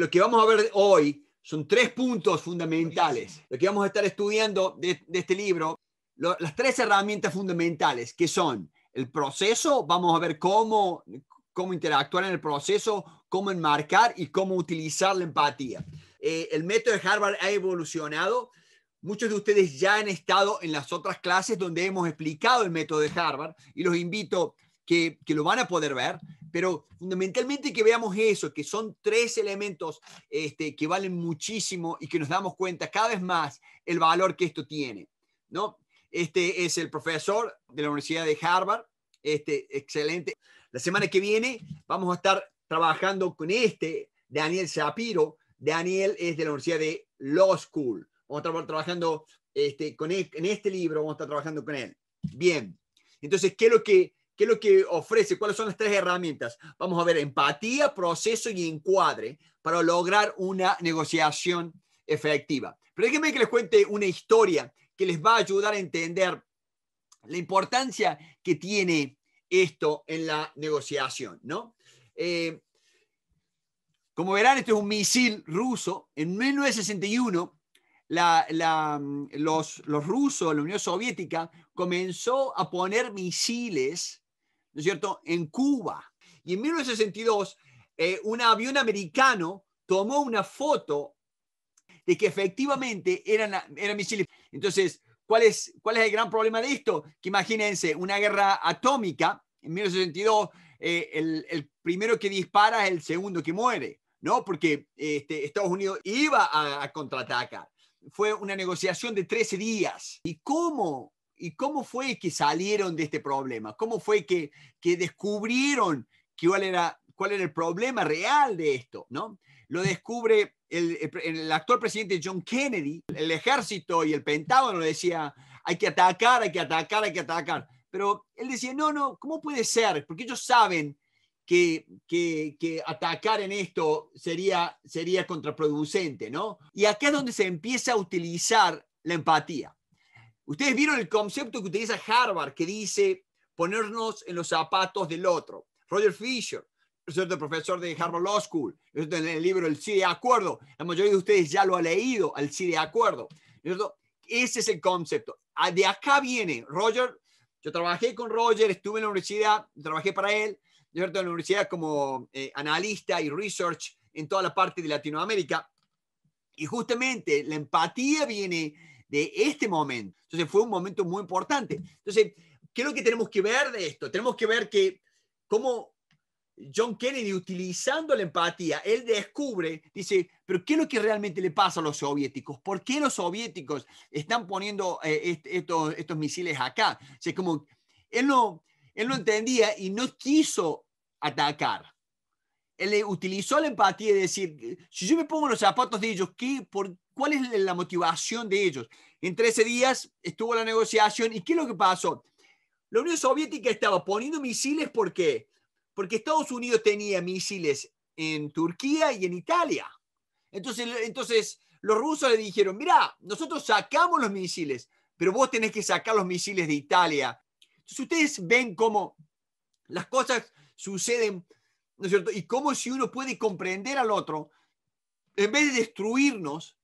Lo que vamos a ver hoy son tres puntos fundamentales. Lo que vamos a estar estudiando de, este libro, las tres herramientas fundamentales, que son el proceso, vamos a ver cómo, cómo interactuar en el proceso, cómo enmarcar y cómo utilizar la empatía. Eh, el método de Harvard ha evolucionado. Muchos de ustedes ya han estado en las otras clases donde hemos explicado el método de Harvard y los invito que, que lo van a poder ver pero fundamentalmente que veamos eso, que son tres elementos este, que valen muchísimo y que nos damos cuenta cada vez más el valor que esto tiene. ¿no? Este es el profesor de la Universidad de Harvard, este, excelente. La semana que viene vamos a estar trabajando con este, Daniel Shapiro. Daniel es de la Universidad de Law School. Vamos a estar trabajando este, con e, en este libro, vamos a estar trabajando con él. Bien, entonces, ¿qué es lo que ¿Qué es lo que ofrece? ¿Cuáles son las tres herramientas? Vamos a ver empatía, proceso y encuadre para lograr una negociación efectiva. Pero déjenme que les cuente una historia que les va a ayudar a entender la importancia que tiene esto en la negociación, ¿no? Eh, como verán, este es un misil ruso. En 1961, los, los rusos, la Unión Soviética, comenzó a poner misiles ¿no es cierto?, en Cuba. Y en 1962, eh, un avión americano tomó una foto de que efectivamente eran, misiles. Entonces, ¿cuál es, el gran problema de esto? Que imagínense, una guerra atómica, en 1962, eh, el, primero que dispara es el segundo que muere, ¿no? Porque este, Estados Unidos iba a, a contraatacar. Fue una negociación de 13 días. ¿Y cómo ¿Y cómo fue que salieron de este problema? ¿Cómo fue que, que descubrieron cuál era, cuál era el problema real de esto? ¿no? Lo descubre el, el, actual presidente John Kennedy, el ejército y el Pentágono decía, hay que atacar, hay que atacar, hay que atacar. Pero él decía, no, no, ¿cómo puede ser? Porque ellos saben que, atacar en esto sería, sería contraproducente, ¿no? Y acá es donde se empieza a utilizar la empatía. Ustedes vieron el concepto que utiliza Harvard, que dice ponernos en los zapatos del otro. Roger Fisher, el profesor de Harvard Law School, en el libro El Sí de Acuerdo. La mayoría de ustedes ya lo ha leído, El Sí de Acuerdo. Ese es el concepto. Ah, de acá viene Roger. Yo trabajé con Roger, estuve en la universidad, trabajé para él, en la universidad como eh, analista y research en toda la parte de Latinoamérica. Y justamente la empatía viene de este momento. Entonces fue un momento muy importante. Entonces, ¿qué es lo que tenemos que ver de esto? Tenemos que ver que cómo John Kennedy, utilizando la empatía, él descubre, dice, pero ¿qué es lo que realmente le pasa a los soviéticos? ¿Por qué los soviéticos están poniendo eh, estos, misiles acá? O sea, como, él no, él no entendía y no quiso atacar. Él utilizó la empatía de decir, si yo me pongo los zapatos de ellos, ¿qué, por, ¿Cuál es la motivación de ellos? En 13 días estuvo la negociación y ¿qué es lo que pasó? La Unión Soviética estaba poniendo misiles ¿por qué? porque Estados Unidos tenía misiles en Turquía y en Italia. Entonces, entonces los rusos le dijeron, mira, nosotros sacamos los misiles, pero vos tenés que sacar los misiles de Italia. Entonces ustedes ven cómo las cosas suceden, ¿no es cierto? Y cómo si uno puede comprender al otro, en vez de destruirnos,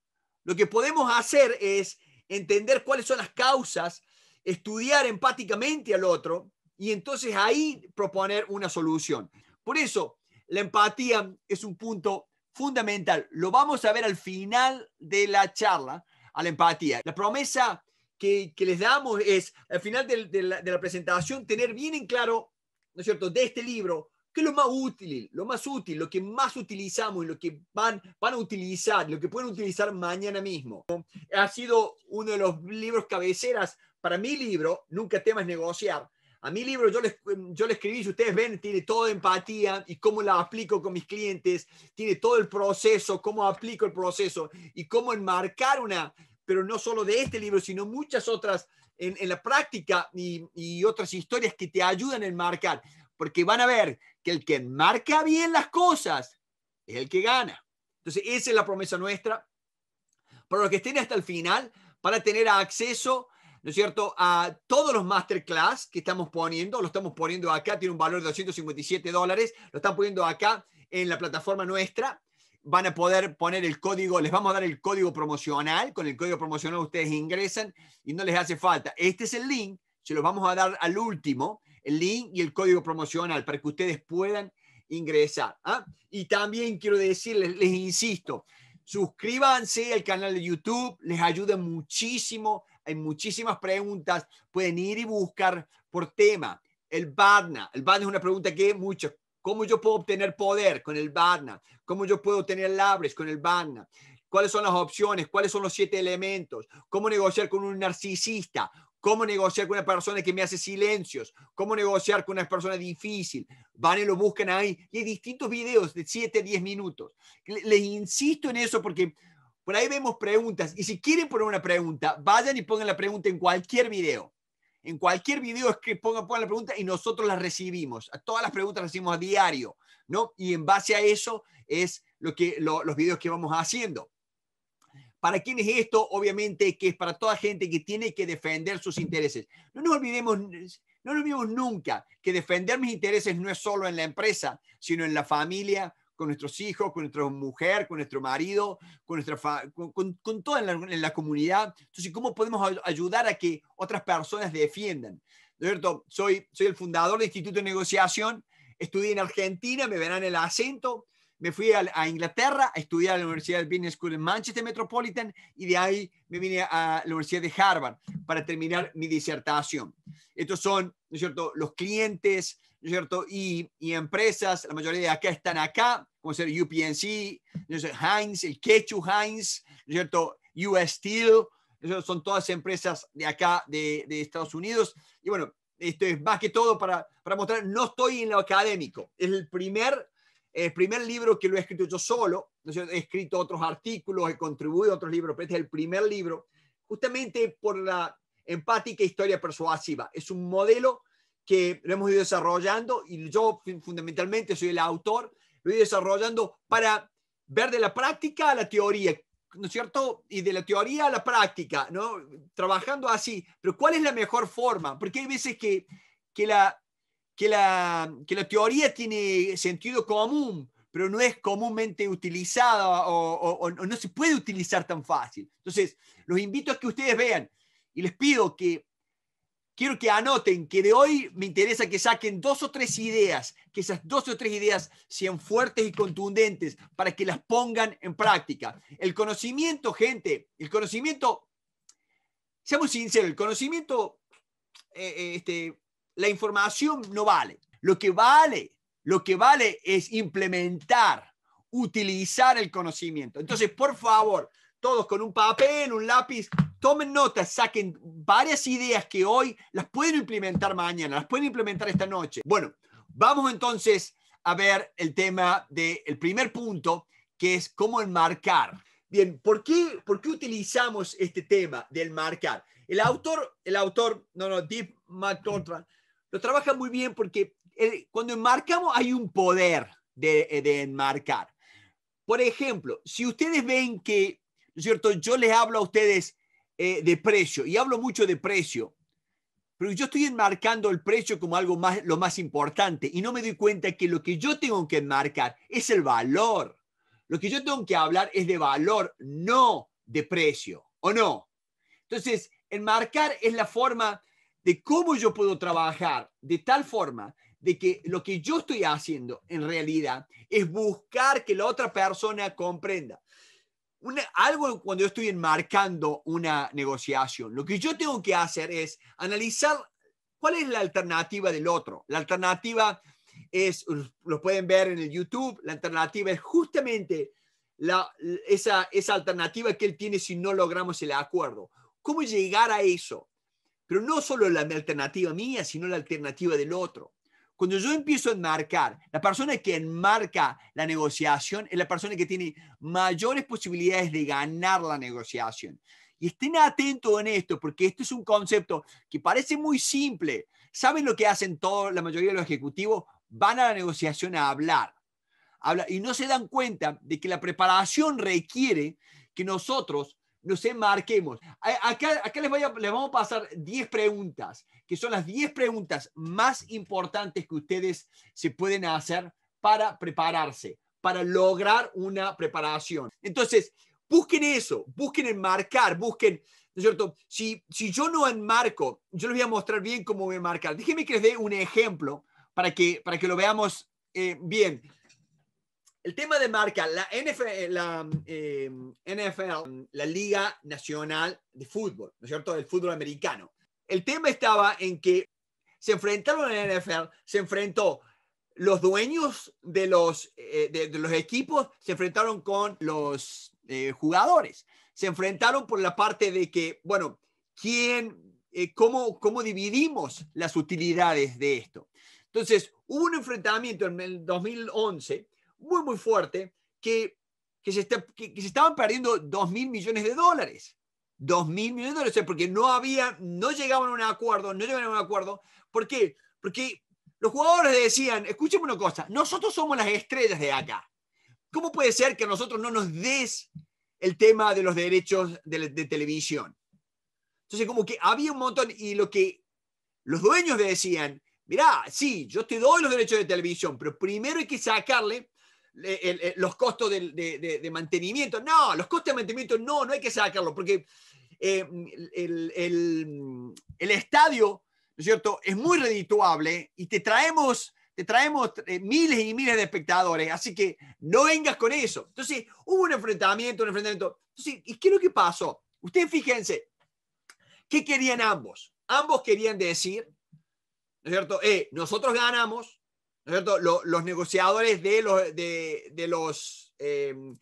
lo que podemos hacer es entender cuáles son las causas, estudiar empáticamente al otro y entonces ahí proponer una solución. Por eso, la empatía es un punto fundamental. Lo vamos a ver al final de la charla, a la empatía. La promesa que, les damos es, al final de, la, de la presentación, tener bien en claro, ¿no es cierto?, de este libro, ¿Qué es lo más útil? Lo más útil, lo que más utilizamos y lo que van, van a utilizar, lo que pueden utilizar mañana mismo. Ha sido uno de los libros cabeceras para mi libro, Nunca temas negociar. A mi libro yo le, yo le escribí, si ustedes ven, tiene toda empatía y cómo la aplico con mis clientes, tiene todo el proceso, cómo aplico el proceso y cómo enmarcar una, pero no solo de este libro, sino muchas otras en, la práctica y, y otras historias que te ayudan a enmarcar, porque van a ver que el que marca bien las cosas es el que gana. Entonces, esa es la promesa nuestra para los que estén hasta el final, para tener acceso, ¿no es cierto?, a todos los masterclass que estamos poniendo, lo estamos poniendo acá, tiene un valor de 257 dólares, lo están poniendo acá en la plataforma nuestra, van a poder poner el código, les vamos a dar el código promocional, con el código promocional ustedes ingresan y no les hace falta. Este es el link, se los vamos a dar al último, el link y el código promocional para que ustedes puedan ingresar. ¿ah? Y también quiero decirles, les insisto, suscríbanse al canal de YouTube, les ayuda muchísimo, hay muchísimas preguntas, pueden ir y buscar por tema. El BADNA, el BADNA es una pregunta que muchos, ¿cómo yo puedo obtener poder con el BADNA? ¿Cómo yo puedo obtener labres con el BADNA? ¿Cuáles son las opciones? ¿Cuáles son los siete elementos? ¿Cómo negociar con un narcisista? cómo negociar con una persona que me hace silencios, cómo negociar con una persona difícil. Van y lo buscan ahí. Y hay distintos videos de 7 10 minutos. Les insisto en eso porque por ahí vemos preguntas. Y si quieren poner una pregunta, vayan y pongan la pregunta en cualquier video. En cualquier video es que pongan, pongan la pregunta y nosotros la recibimos. todas las preguntas las recibimos a diario, ¿no? Y en base a eso es lo que, los videos que vamos haciendo. ¿Para quién es esto? Obviamente que es para toda gente que tiene que defender sus intereses. No nos olvidemos, no olvidemos nunca que defender mis intereses no es solo en la empresa, sino en la familia, con nuestros hijos, con nuestra mujer, con nuestro marido, con, nuestra con, toda en la, comunidad. Entonces, ¿cómo podemos ayudar a que otras personas defiendan? ¿De cierto? Soy, soy el fundador del Instituto de Negociación, estudié en Argentina, me verán el acento, me fui a, Inglaterra a estudiar en la Universidad de Business School en Manchester Metropolitan y de ahí me vine a la Universidad de Harvard para terminar mi disertación. Estos son, ¿no es cierto?, los clientes, ¿no es cierto?, y, empresas, la mayoría de acá están acá, como ser UPNC, ¿no Heinz, el Quechu Heinz, ¿no es cierto?, US Steel, son todas empresas de acá, de, de Estados Unidos. Y bueno, esto es más que todo para, para mostrar, no estoy en lo académico. Es el primer el primer libro que lo he escrito yo solo, he escrito otros artículos, he contribuido a otros libros, pero este es el primer libro, justamente por la empática historia persuasiva. Es un modelo que lo hemos ido desarrollando y yo fundamentalmente soy el autor, lo he ido desarrollando para ver de la práctica a la teoría, ¿no es cierto? Y de la teoría a la práctica, ¿no? Trabajando así, pero ¿cuál es la mejor forma? Porque hay veces que, que la, que la, que la teoría tiene sentido común, pero no es comúnmente utilizada o, no se puede utilizar tan fácil. Entonces, los invito a que ustedes vean y les pido que, quiero que anoten que de hoy me interesa que saquen dos o tres ideas, que esas dos o tres ideas sean fuertes y contundentes para que las pongan en práctica. El conocimiento, gente, el conocimiento, seamos sinceros, el conocimiento... Eh, eh, este, la información no vale. Lo que vale, lo que vale es implementar, utilizar el conocimiento. Entonces, por favor, todos con un papel, un lápiz, tomen notas, saquen varias ideas que hoy las pueden implementar mañana, las pueden implementar esta noche. Bueno, vamos entonces a ver el tema del primer punto, que es cómo enmarcar. Bien, ¿por qué, ¿por qué utilizamos este tema del marcar? El autor, el autor, no, no, Deep McDonald, trabaja muy bien porque eh, cuando enmarcamos hay un poder eh, de, enmarcar. Por ejemplo, si ustedes ven que, cierto? Yo les hablo a ustedes eh, de precio y hablo mucho de precio, pero yo estoy enmarcando el precio como algo más, lo más importante y no me doy cuenta que lo que yo tengo que enmarcar es el valor. Lo que yo tengo que hablar es de valor, no de precio, ¿o no? Entonces, enmarcar es la forma de cómo yo puedo trabajar de tal forma de que lo que yo estoy haciendo en realidad es buscar que la otra persona comprenda. algo cuando yo estoy enmarcando una negociación, lo que yo tengo que hacer es analizar cuál es la alternativa del otro. La alternativa es, lo pueden ver en el YouTube, la alternativa es justamente la, esa, esa alternativa que él tiene si no logramos el acuerdo. ¿Cómo llegar a eso? Pero no solo la alternativa mía, sino la alternativa del otro. Cuando yo empiezo a enmarcar, la persona que enmarca la negociación es la persona que tiene mayores posibilidades de ganar la negociación. Y estén atentos en esto, porque este es un concepto que parece muy simple. ¿Saben lo que hacen todos, la mayoría de los ejecutivos? Van a la negociación a hablar. Habla, y no se dan cuenta de que la preparación requiere que nosotros no sé, marquemos. Acá, acá les, vamos a pasar 10 preguntas, que son las 10 preguntas más importantes que ustedes se pueden hacer para prepararse, para lograr una preparación. Entonces, busquen eso, busquen enmarcar, busquen, ¿no es cierto? Si, si yo no enmarco, yo les voy a mostrar bien cómo enmarcar. Déjenme que les dé un ejemplo para que, para que lo veamos eh, bien. El tema de marca, la NFL, la, eh, la Liga Nacional de Fútbol, ¿no es cierto?, el fútbol americano. El tema estaba en que se enfrentaron en la NFL, se enfrentó los dueños de los, eh, de, los equipos, se enfrentaron con los eh, jugadores, se enfrentaron por la parte de que, bueno, ¿quién, cómo, cómo dividimos las utilidades de esto? Entonces, hubo un enfrentamiento en el 2011 muy, muy fuerte que, se, que, se estaban perdiendo 2 mil millones de dólares. 2 mil millones de dólares, porque no había, no llegaban a un acuerdo, no llegaban a un acuerdo. ¿Por qué? Porque los jugadores decían, escúcheme una cosa, nosotros somos las estrellas de acá. ¿Cómo puede ser que a nosotros no nos des el tema de los derechos de, de televisión? Entonces, como que había un montón, y lo que los dueños decían, mira, sí, yo te doy los derechos de televisión, pero primero hay que sacarle los costos de, mantenimiento. No, los costos de mantenimiento no, no hay que sacarlo porque eh, el, estadio, es cierto?, es muy redituable y te traemos, te traemos eh, miles y miles de espectadores, así que no vengas con eso. Entonces, hubo un enfrentamiento, un enfrentamiento. Entonces, ¿y qué es lo que pasó? Ustedes fíjense, ¿qué querían ambos? Ambos querían decir, ¿no es cierto?, eh, nosotros ganamos, los negociadores de los, de, los, em,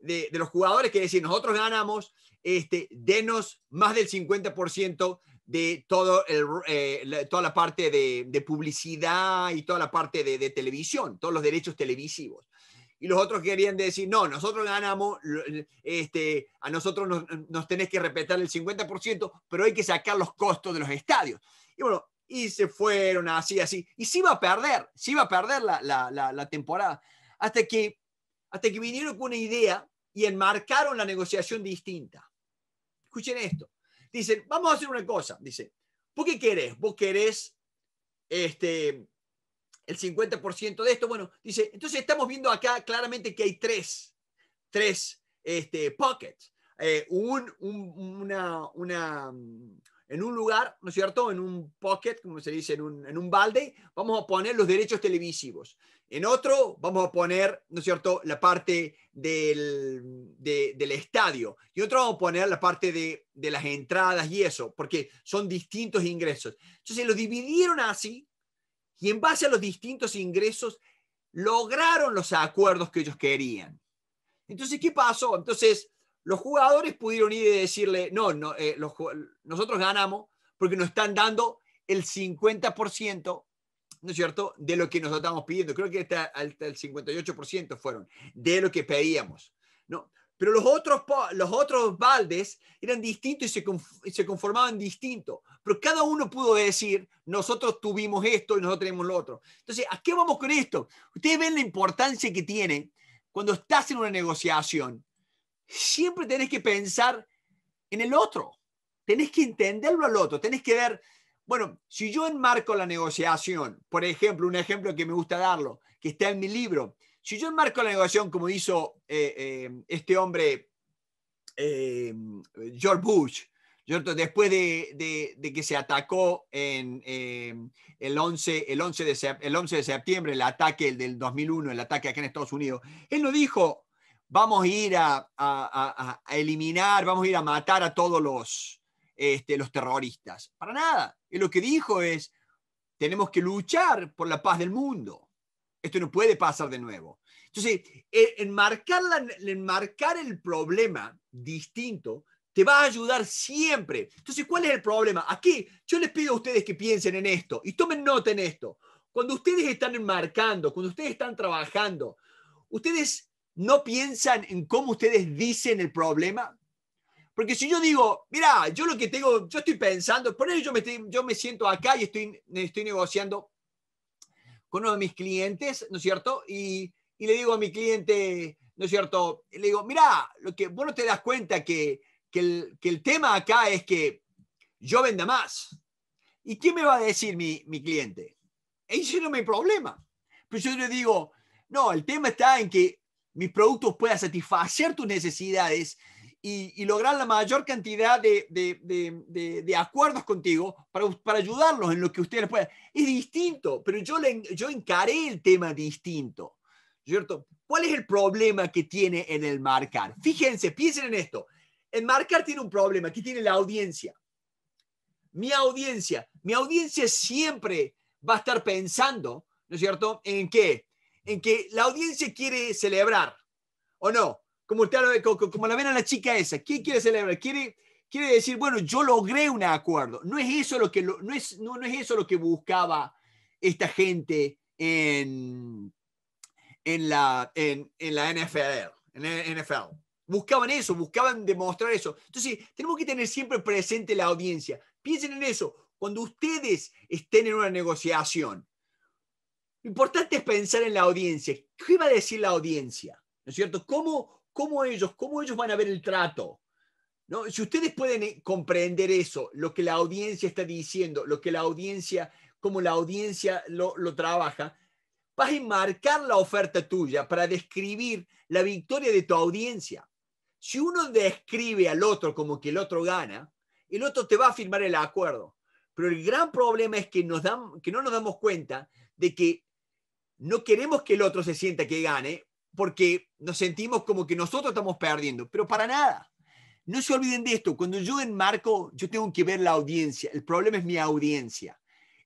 de, los jugadores, quiere decir, nosotros ganamos, este, denos más del 50% de todo el, eh, toda la parte de, publicidad y toda la parte de, televisión, todos los derechos televisivos. Y los otros querían decir, no, nosotros ganamos, este, a nosotros nos, nos tenés que respetar el 50%, pero hay que sacar los costos de los estadios. Y bueno, y se fueron así, así. Y se iba a perder, se iba a perder la, la, la, temporada. Hasta que, hasta que vinieron con una idea y enmarcaron la negociación distinta. Escuchen esto. Dicen, vamos a hacer una cosa. dice ¿por qué querés? ¿Vos querés este, el 50% de esto? Bueno, dice, entonces estamos viendo acá claramente que hay tres, tres este, pockets. Eh, una, una en un lugar, ¿no es cierto?, en un pocket, como se dice, en un, balde, vamos a poner los derechos televisivos. En otro vamos a poner, ¿no es cierto?, la parte del, del estadio. Y otro vamos a poner la parte de, de, las entradas y eso, porque son distintos ingresos. Entonces los dividieron así y en base a los distintos ingresos lograron los acuerdos que ellos querían. Entonces, ¿qué pasó? Entonces, los jugadores pudieron ir y decirle, no, no eh, nosotros ganamos porque nos están dando el 50%, ¿no es cierto?, de lo que nos estamos pidiendo. Creo que hasta, el 58% fueron de lo que pedíamos. ¿no? Pero los otros, los otros baldes eran distintos y se, conformaban distintos. Pero cada uno pudo decir, nosotros tuvimos esto y nosotros tenemos lo otro. Entonces, ¿a qué vamos con esto? Ustedes ven la importancia que tiene cuando estás en una negociación siempre tenés que pensar en el otro. Tenés que entenderlo al otro. Tenés que ver, bueno, si yo enmarco la negociación, por ejemplo, un ejemplo que me gusta darlo, que está en mi libro, si yo enmarco la negociación como hizo eh, eh, este hombre, eh, George Bush, después de, que se atacó en el, 11, el, 11 de, el 11 de septiembre, el ataque del 2001, el ataque acá en Estados Unidos, él lo dijo, vamos a ir a, eliminar, vamos a ir a matar a todos los, este, los terroristas. Para nada. Y lo que dijo es, tenemos que luchar por la paz del mundo. Esto no puede pasar de nuevo. Entonces, e, enmarcar, enmarcar el problema distinto te va a ayudar siempre. Entonces, ¿cuál es el problema? Aquí yo les pido a ustedes que piensen en esto y tomen nota en esto. Cuando ustedes están enmarcando, cuando ustedes están trabajando, ustedes no piensan en cómo ustedes dicen el problema? Porque si yo digo, mira, yo lo que tengo, yo estoy pensando, por eso yo me, yo me siento acá y estoy, estoy negociando con uno de mis clientes, ¿no es cierto? Y, le digo a mi cliente, ¿no es cierto? le digo, mira, lo que, vos no te das cuenta que, que, el, tema acá es que yo venda más. ¿Y qué me va a decir mi, mi cliente? Ese no es mi problema. Pero yo le digo, no, el tema está en que mis productos puedan satisfacer tus necesidades y, lograr la mayor cantidad de, de, de, acuerdos contigo para, para, ayudarlos en lo que ustedes puedan. Es distinto, pero yo, le, yo encaré el tema distinto. ¿Cierto? ¿Cuál es el problema que tiene en el marcar? Fíjense, piensen en esto. El marcar tiene un problema aquí tiene la audiencia. Mi audiencia, mi audiencia siempre va a estar pensando, ¿no es cierto?, en qué? en que la audiencia quiere celebrar, ¿o no? Como, usted, como, la ven a la chica esa, ¿qué quiere celebrar? Quiere, quiere decir, bueno, yo logré un acuerdo. No es eso lo que, es, es eso lo que buscaba esta gente en, la, en, la NFL. En NFL. Buscaban eso, buscaban demostrar eso. Entonces, tenemos que tener siempre presente la audiencia. Piensen en eso. Cuando ustedes estén en una negociación, importante es pensar en la audiencia. ¿Qué va a decir la audiencia? ¿No es cierto? ¿Cómo, cómo ellos, cómo ellos van a ver el trato? ¿No? Si ustedes pueden eh, comprender eso, lo que la audiencia está diciendo, lo que la audiencia, cómo la audiencia lo, trabaja, vas a enmarcar la oferta tuya para describir la victoria de tu audiencia. Si uno describe al otro como que el otro gana, el otro te va a firmar el acuerdo. Pero el gran problema es que, nos dan, que no nos damos cuenta de que no queremos que el otro se sienta que gane porque nos sentimos como que nosotros estamos perdiendo, pero para nada. No se olviden de esto, cuando yo enmarco, yo tengo que ver la audiencia, el problema es mi audiencia.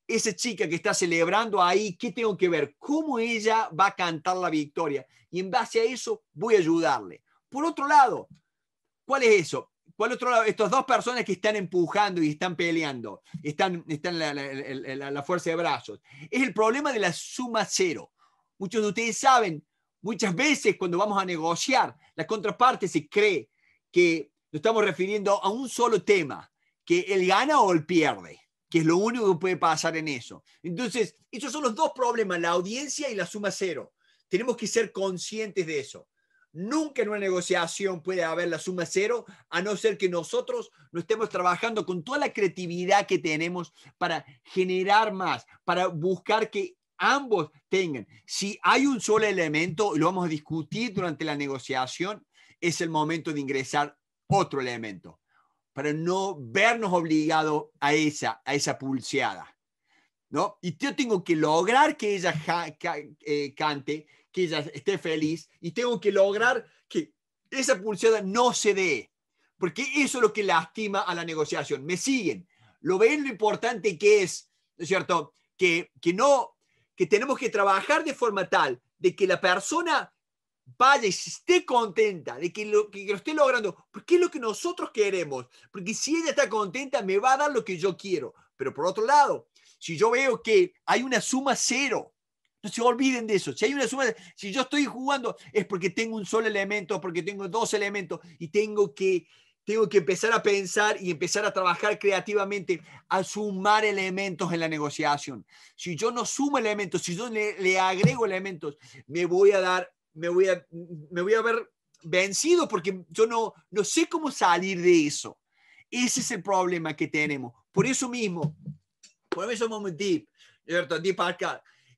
Esa chica que está celebrando ahí, ¿qué tengo que ver? ¿Cómo ella va a cantar la victoria? Y en base a eso voy a ayudarle. Por otro lado, ¿cuál es eso? ¿Cuál otro lado, estas dos personas que están empujando y están peleando, están, están la, la, la, fuerza de brazos, es el problema de la suma cero. Muchos de ustedes saben, muchas veces cuando vamos a negociar, la contraparte se cree que nos estamos refiriendo a un solo tema, que el gana o el pierde, que es lo único que puede pasar en eso. Entonces, esos son los dos problemas, la audiencia y la suma cero. Tenemos que ser conscientes de eso. Nunca en una negociación puede haber la suma cero, a no ser que nosotros no estemos trabajando con toda la creatividad que tenemos para generar más, para buscar que ambos tengan. Si hay un solo elemento, lo vamos a discutir durante la negociación, es el momento de ingresar otro elemento, para no vernos obligados a esa, a esa pulseada. ¿no? Y yo tengo que lograr que ella eh, cante que ella esté feliz y tengo que lograr que esa pulsada no se dé, porque eso es lo que lastima a la negociación. Me siguen, lo ven lo importante que es, ¿no es cierto? Que, no, que tenemos que trabajar de forma tal de que la persona vaya y esté contenta de que lo, que lo esté logrando, porque es lo que nosotros queremos, porque si ella está contenta me va a dar lo que yo quiero, pero por otro lado, si yo veo que hay una suma cero, no se olviden de eso. Si hay una si yo estoy jugando es porque tengo un solo elemento, porque tengo dos elementos y tengo que, tengo que empezar a pensar y empezar a trabajar creativamente a sumar elementos en la negociación. Si yo no sumo elementos, si yo le, agrego elementos, me voy a dar, me voy a, me voy a ver vencido porque yo no, no sé cómo salir de eso. Ese es el problema que tenemos. Por eso mismo, por eso muy Deep, Deep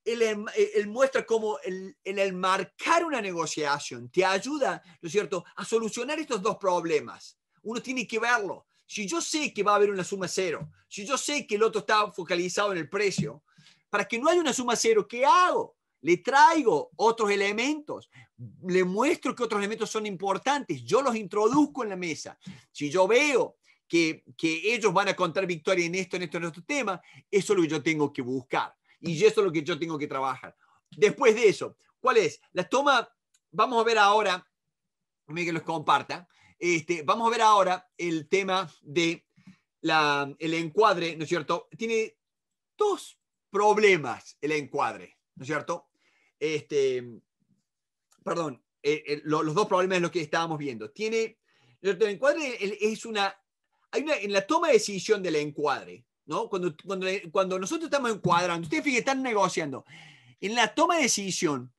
eh, él, muestra cómo el, marcar una negociación te ayuda, ¿no es cierto?, a solucionar estos dos problemas. Uno tiene que verlo. Si yo sé que va a haber una suma cero, si yo sé que el otro está focalizado en el precio, para que no haya una suma cero, ¿qué hago? Le traigo otros elementos, le muestro que otros elementos son importantes, yo los introduzco en la mesa. Si yo veo que, que ellos van a contar victoria en esto, en esto, en otro tema, eso es lo que yo tengo que buscar. Y eso es lo que yo tengo que trabajar. Después de eso, ¿cuál es? La toma, vamos a ver ahora, que los comparta, este, vamos a ver ahora el tema de la, el encuadre, ¿no es cierto? Tiene dos problemas el encuadre, ¿no es cierto? Este, perdón, eh, eh, los dos problemas es lo que estábamos viendo. Tiene, el encuadre es una, hay una, en la toma de decisión del encuadre, ¿no? Cuando, cuando, cuando nosotros estamos encuadrando, ustedes fíjense, están negociando. En la toma de decisión,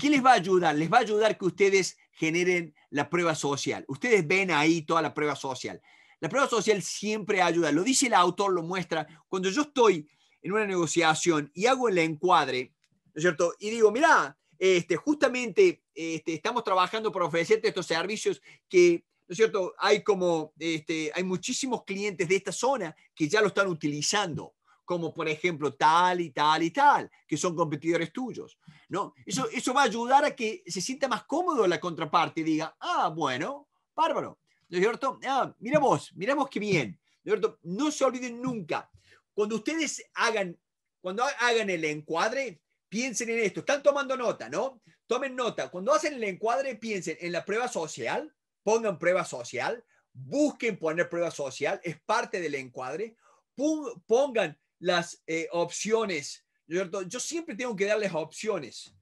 ¿qué les va a ayudar? Les va a ayudar que ustedes generen la prueba social. Ustedes ven ahí toda la prueba social. La prueba social siempre ayuda. Lo dice el autor, lo muestra. Cuando yo estoy en una negociación y hago el encuadre, ¿no es cierto? Y digo, mira, este, justamente este, estamos trabajando para ofrecerte estos servicios que ¿no es cierto? Hay como, este, hay muchísimos clientes de esta zona que ya lo están utilizando, como por ejemplo tal y tal y tal, que son competidores tuyos, ¿no? Eso, eso va a ayudar a que se sienta más cómodo la contraparte y diga, ah, bueno, bárbaro, ¿no es cierto? Ah, mira qué bien, ¿no es cierto? No se olviden nunca, cuando ustedes hagan, cuando hagan el encuadre, piensen en esto, están tomando nota, ¿no? Tomen nota, cuando hacen el encuadre, piensen en la prueba social, pongan prueba social, busquen poner prueba social, es parte del encuadre, pongan las eh, opciones. Yo siempre tengo que darles opciones,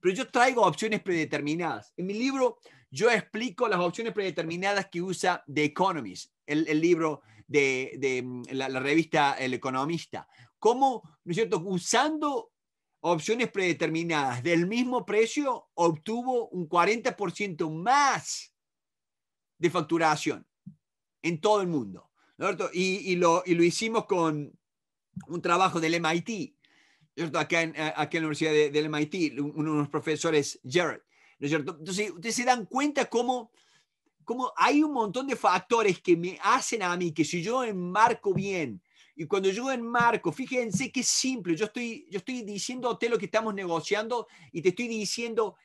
pero yo traigo opciones predeterminadas. En mi libro yo explico las opciones predeterminadas que usa The Economist, el, libro de, mm, la, la, revista El Economista. Cómo, ¿no es cierto?, usando opciones predeterminadas del mismo precio, obtuvo un 40% más de facturación en todo el mundo. Y, lo, lo, hicimos con un trabajo del MIT, acá, en, la Universidad del MIT, uno de los profesores, Jared. ¿no? Entonces, ustedes se dan cuenta cómo, cómo hay un montón de factores que me hacen a mí, que si yo enmarco bien, y cuando yo enmarco, fíjense qué simple, yo estoy, yo estoy diciéndote lo que estamos negociando y te estoy diciendo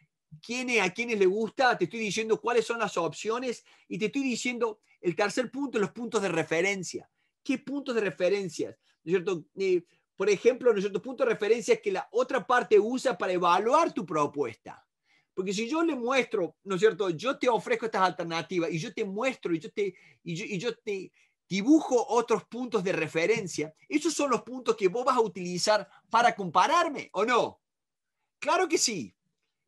a quiénes le gusta, te estoy diciendo cuáles son las opciones y te estoy diciendo el tercer punto, los puntos de referencia. ¿Qué puntos de referencia? cierto? Eh, por ejemplo, ¿no puntos de referencia que la otra parte usa para evaluar tu propuesta. Porque si yo le muestro, ¿no es cierto? Yo te ofrezco estas alternativas y yo te muestro y yo te, y yo te dibujo otros puntos de referencia, esos son los puntos que vos vas a utilizar para compararme, ¿o no? Claro que sí.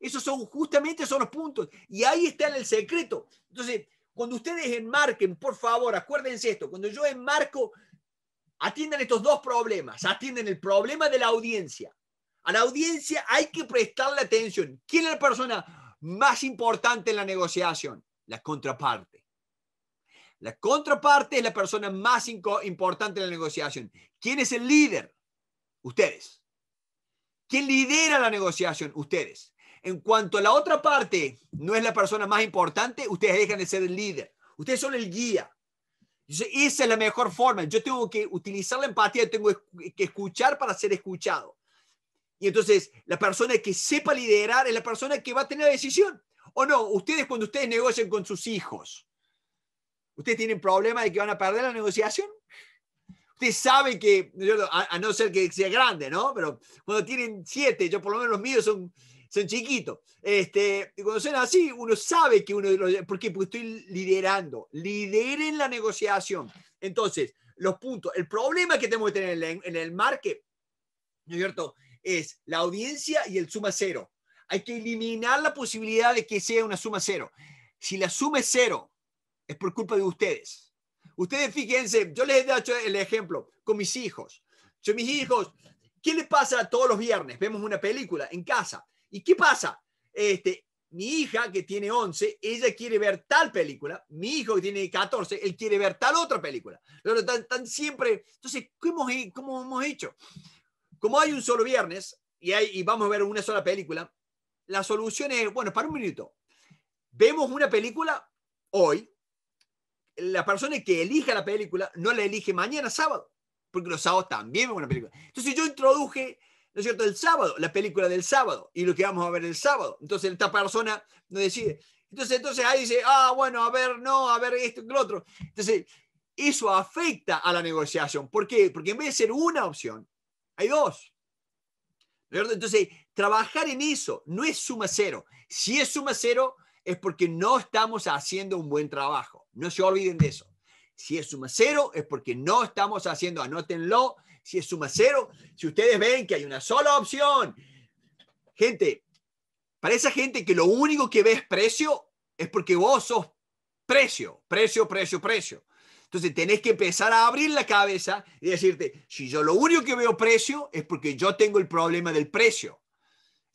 Esos son justamente son los puntos. Y ahí está el secreto. Entonces, cuando ustedes enmarquen, por favor, acuérdense esto, cuando yo enmarco, atiendan estos dos problemas. Atienden el problema de la audiencia. A la audiencia hay que prestarle atención. ¿Quién es la persona más importante en la negociación? La contraparte. La contraparte es la persona más importante en la negociación. ¿Quién es el líder? Ustedes. ¿Quién lidera la negociación? Ustedes. En cuanto a la otra parte, no es la persona más importante, ustedes dejan de ser el líder. Ustedes son el guía. esa es la mejor forma. Yo tengo que utilizar la empatía, tengo que escuchar para ser escuchado. Y entonces, la persona que sepa liderar es la persona que va a tener la decisión. O no, ustedes cuando ustedes negocian con sus hijos, ¿ustedes tienen problema de que van a perder la negociación? Ustedes saben que, a, no ser que sea grande, ¿no? Pero cuando tienen siete, yo por lo menos los míos son son chiquitos. Este, y cuando son así, uno sabe que uno de los... ¿Por qué? Porque estoy liderando. Lideren la negociación. Entonces, los puntos. El problema que tenemos que tener en, el, en el market, ¿no es cierto? Es la audiencia y el suma cero. Hay que eliminar la posibilidad de que sea una suma cero. Si la suma es cero, es por culpa de ustedes. Ustedes fíjense, yo les he dado el ejemplo con mis hijos. Yo, mis hijos, ¿qué les pasa todos los viernes? Vemos una película en casa. ¿Y qué pasa? Este, mi hija, que tiene 11, ella quiere ver tal película, mi hijo que tiene 14, él quiere ver tal otra película. Están, siempre... Entonces, ¿cómo hemos, hemos hecho? Como hay un solo viernes y, y vamos a ver una sola película, la solución es, bueno, para un minuto, vemos una película hoy, la persona que elija la película no la elige mañana sábado, porque los sábados también vemos una película. Entonces yo introduje ¿no es cierto?, el sábado, la película del sábado y lo que vamos a ver el sábado. Entonces esta persona no decide. Entonces, entonces ahí dice, ah, bueno, a ver, no, a ver esto y lo otro. Entonces, eso afecta a la negociación. ¿Por qué? Porque en vez de ser una opción, hay dos. entonces, trabajar en eso no es suma cero. Si es suma cero, es porque no estamos haciendo un buen trabajo. No se olviden de eso. Si es suma cero, es porque no estamos haciendo, anótenlo, si es suma cero, si ustedes ven que hay una sola opción. Gente, para esa gente que lo único que ve es precio, es porque vos sos precio, precio, precio, precio. Entonces tenés que empezar a abrir la cabeza y decirte, si yo lo único que veo precio es porque yo tengo el problema del precio.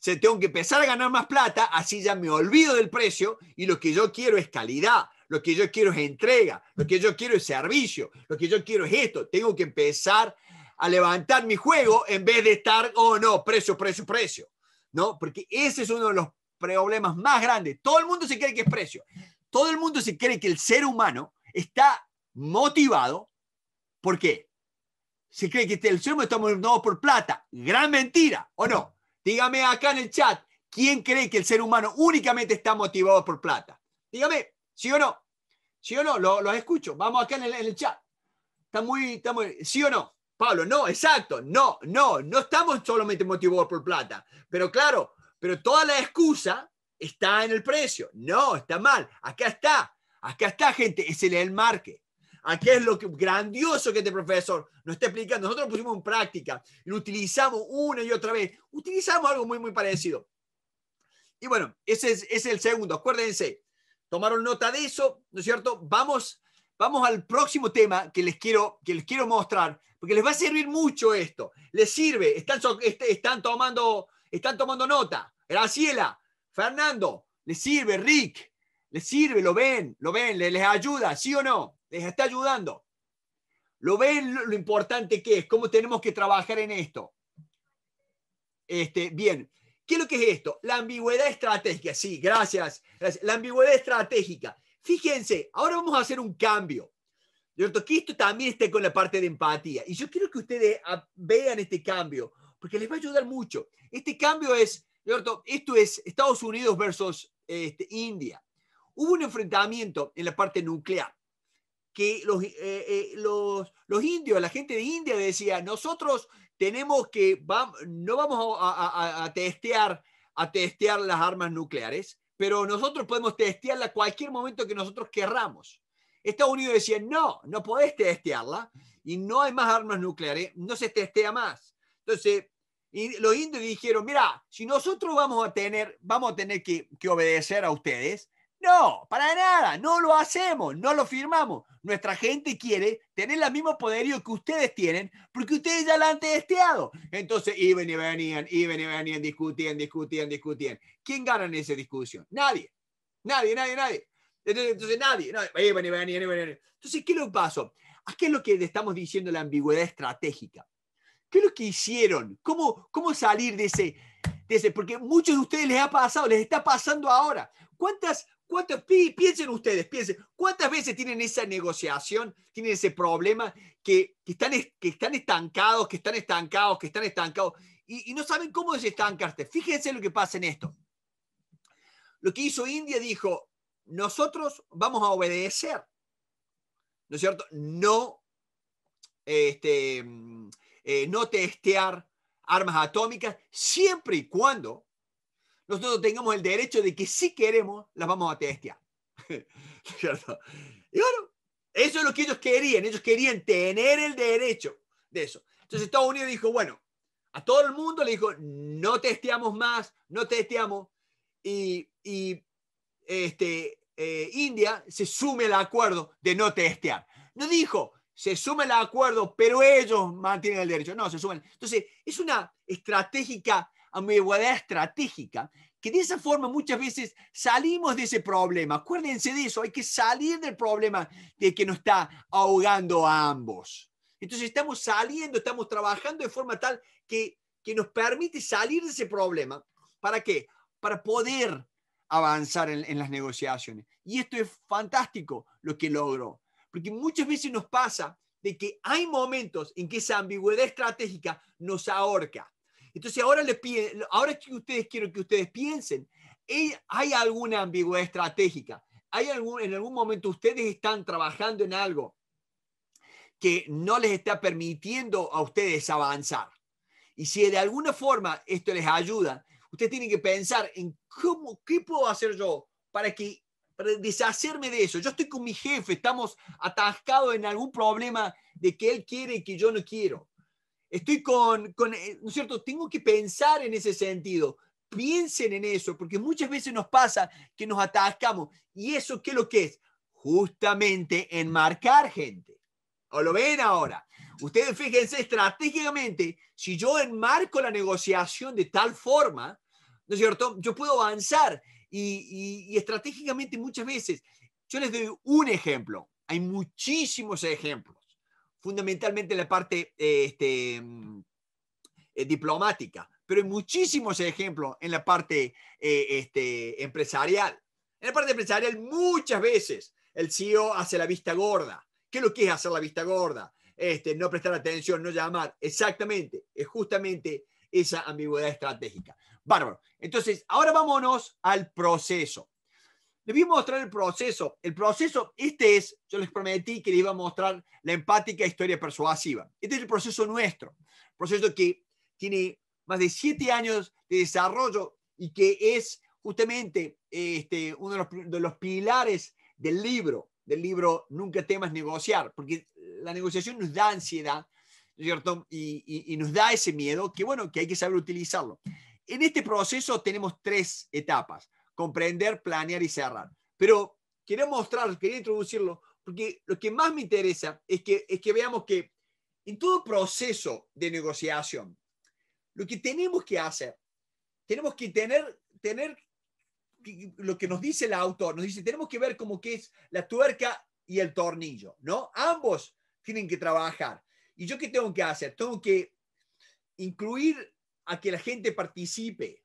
O tengo que empezar a ganar más plata, así ya me olvido del precio y lo que yo quiero es calidad, lo que yo quiero es entrega, lo que yo quiero es servicio, lo que yo quiero es esto. Tengo que empezar a levantar mi juego en vez de estar, oh no, precio, precio, precio, ¿no? Porque ese es uno de los problemas más grandes. Todo el mundo se cree que es precio. Todo el mundo se cree que el ser humano está motivado. ¿Por qué? Se cree que el ser humano está motivado por plata. Gran mentira, ¿o no? Dígame acá en el chat, ¿quién cree que el ser humano únicamente está motivado por plata? Dígame, ¿sí o no? ¿Sí o no? Los escucho. Vamos acá en el, en el chat. Está muy, está muy. ¿Sí o no? Pablo, no, exacto, no, no, no estamos solamente motivados por plata. Pero claro, pero toda la excusa está en el precio. No, está mal. Acá está, acá está, gente, Es en el marque. Aquí es lo grandioso que este profesor nos está explicando. Nosotros lo pusimos en práctica, lo utilizamos una y otra vez. Utilizamos algo muy, muy parecido. Y bueno, ese es, el segundo. Acuérdense, tomaron nota de eso, ¿no es cierto? Vamos, vamos al próximo tema que les quiero, que les quiero mostrar, porque les va a servir mucho esto. Les sirve, este, están, tomando, están tomando nota. Graciela, Fernando, les sirve, Rick, les sirve, lo ven, lo ven, les, ayuda, ¿sí o no? Les está ayudando. ¿Lo ven lo, importante que es? ¿Cómo tenemos que trabajar en esto? Este, bien, ¿qué es lo que es esto? La ambigüedad estratégica, sí, gracias. La ambigüedad estratégica. Fíjense, ahora vamos a hacer un cambio. Que esto también esté con la parte de empatía. Y yo quiero que ustedes vean este cambio, porque les va a ayudar mucho. Este cambio es, cierto? Esto es Estados Unidos versus este, India. Hubo un enfrentamiento en la parte nuclear que eh, eh, los, los, indios, la gente de India decía, nosotros tenemos que, no vamos a, testear, a testear las armas nucleares, pero nosotros podemos testearla a cualquier momento que nosotros querramos. Estados Unidos decía, no, no podés testearla y no hay más armas nucleares, no se testea más. Entonces, y los indios dijeron, mira, si nosotros vamos a tener, vamos a tener que, que obedecer a ustedes, no, para nada, no lo hacemos, no lo firmamos. Nuestra gente quiere tener el mismo poderío que ustedes tienen, porque ustedes ya la han testeado. Entonces, iban y venían, iban y venían, discutían, discutían, discutían. ¿Quién gana en esa discusión? Nadie, nadie, nadie, nadie. Entonces, nadie. entonces, ¿qué es lo que pasó? qué es lo que le estamos diciendo la ambigüedad estratégica. ¿Qué es lo que hicieron? ¿Cómo, cómo salir de ese, de ese? Porque muchos de ustedes les ha pasado, les está pasando ahora. ¿Cuántas, cuántas, piensen ustedes, piensen, cuántas veces tienen esa negociación, tienen ese problema, que, están, que están estancados, que están estancados, que están estancados, y, y no saben cómo desestancarse? Fíjense lo que pasa en esto. Lo que hizo India dijo, nosotros vamos a obedecer. ¿No es cierto? No, este, eh, no testear armas atómicas siempre y cuando nosotros tengamos el derecho de que si queremos las vamos a testear. ¿Cierto? Y bueno, eso es lo que ellos querían. Ellos querían tener el derecho de eso. Entonces Estados Unidos dijo, bueno, a todo el mundo le dijo, no testeamos más, no testeamos. Y, y este, eh, India se sume al acuerdo de no testear. No dijo, se sume al acuerdo, pero ellos mantienen el derecho. No, se suman. Entonces, es una estratégica, ambigüedad estratégica, que de esa forma muchas veces salimos de ese problema. Acuérdense de eso, hay que salir del problema de que nos está ahogando a ambos. Entonces estamos saliendo, estamos trabajando de forma tal que, que nos permite salir de ese problema. ¿Para qué? Para poder avanzar en, las negociaciones. Y esto es fantástico lo que logró, porque muchas veces nos pasa de que hay momentos en que esa ambigüedad estratégica nos ahorca. Entonces ahora, les pide ahora que ustedes quiero que ustedes piensen, ¿hay alguna ambigüedad estratégica? ¿Hay algún, en algún momento ustedes están trabajando en algo que no les está permitiendo a ustedes avanzar? Y si de alguna forma esto les ayuda, ustedes tienen que pensar en ¿cómo, ¿qué puedo hacer yo para que para deshacerme de eso? Yo estoy con mi jefe, estamos atascados en algún problema de que él quiere y que yo no quiero. Estoy con, con eh, ¿no es cierto? Tengo que pensar en ese sentido. Piensen en eso, porque muchas veces nos pasa que nos atascamos. ¿Y eso qué es lo que es? Justamente enmarcar gente. ¿O lo ven ahora? Ustedes fíjense estratégicamente, si yo enmarco la negociación de tal forma, ¿no es cierto? Yo puedo avanzar y, estratégicamente muchas veces. Yo les doy un ejemplo, hay muchísimos ejemplos, fundamentalmente en la parte eh, este, mm, eh, diplomática, pero hay muchísimos ejemplos en la parte eh, este, empresarial. En la parte empresarial muchas veces el CEO hace la vista gorda. ¿Qué es lo que es hacer la vista gorda? Este, no prestar atención, no llamar. Exactamente, es justamente esa ambigüedad estratégica. Bárbaro. Entonces, ahora vámonos al proceso. Les voy a mostrar el proceso. El proceso, este es, yo les prometí que les iba a mostrar la empática historia persuasiva. Este es el proceso nuestro. Proceso que tiene más de siete años de desarrollo y que es justamente este, uno de los, de los pilares del libro, del libro Nunca temas negociar, porque la negociación nos da ansiedad, cierto? Y, nos da ese miedo que, bueno, que hay que saber utilizarlo. En este proceso tenemos tres etapas, comprender, planear y cerrar. Pero quería mostrar, quería introducirlo, porque lo que más me interesa es que, es que veamos que en todo proceso de negociación, lo que tenemos que hacer, tenemos que tener, tener lo que nos dice el autor, nos dice, tenemos que ver como que es la tuerca y el tornillo, ¿no? Ambos tienen que trabajar. ¿Y yo qué tengo que hacer? Tengo que incluir a que la gente participe.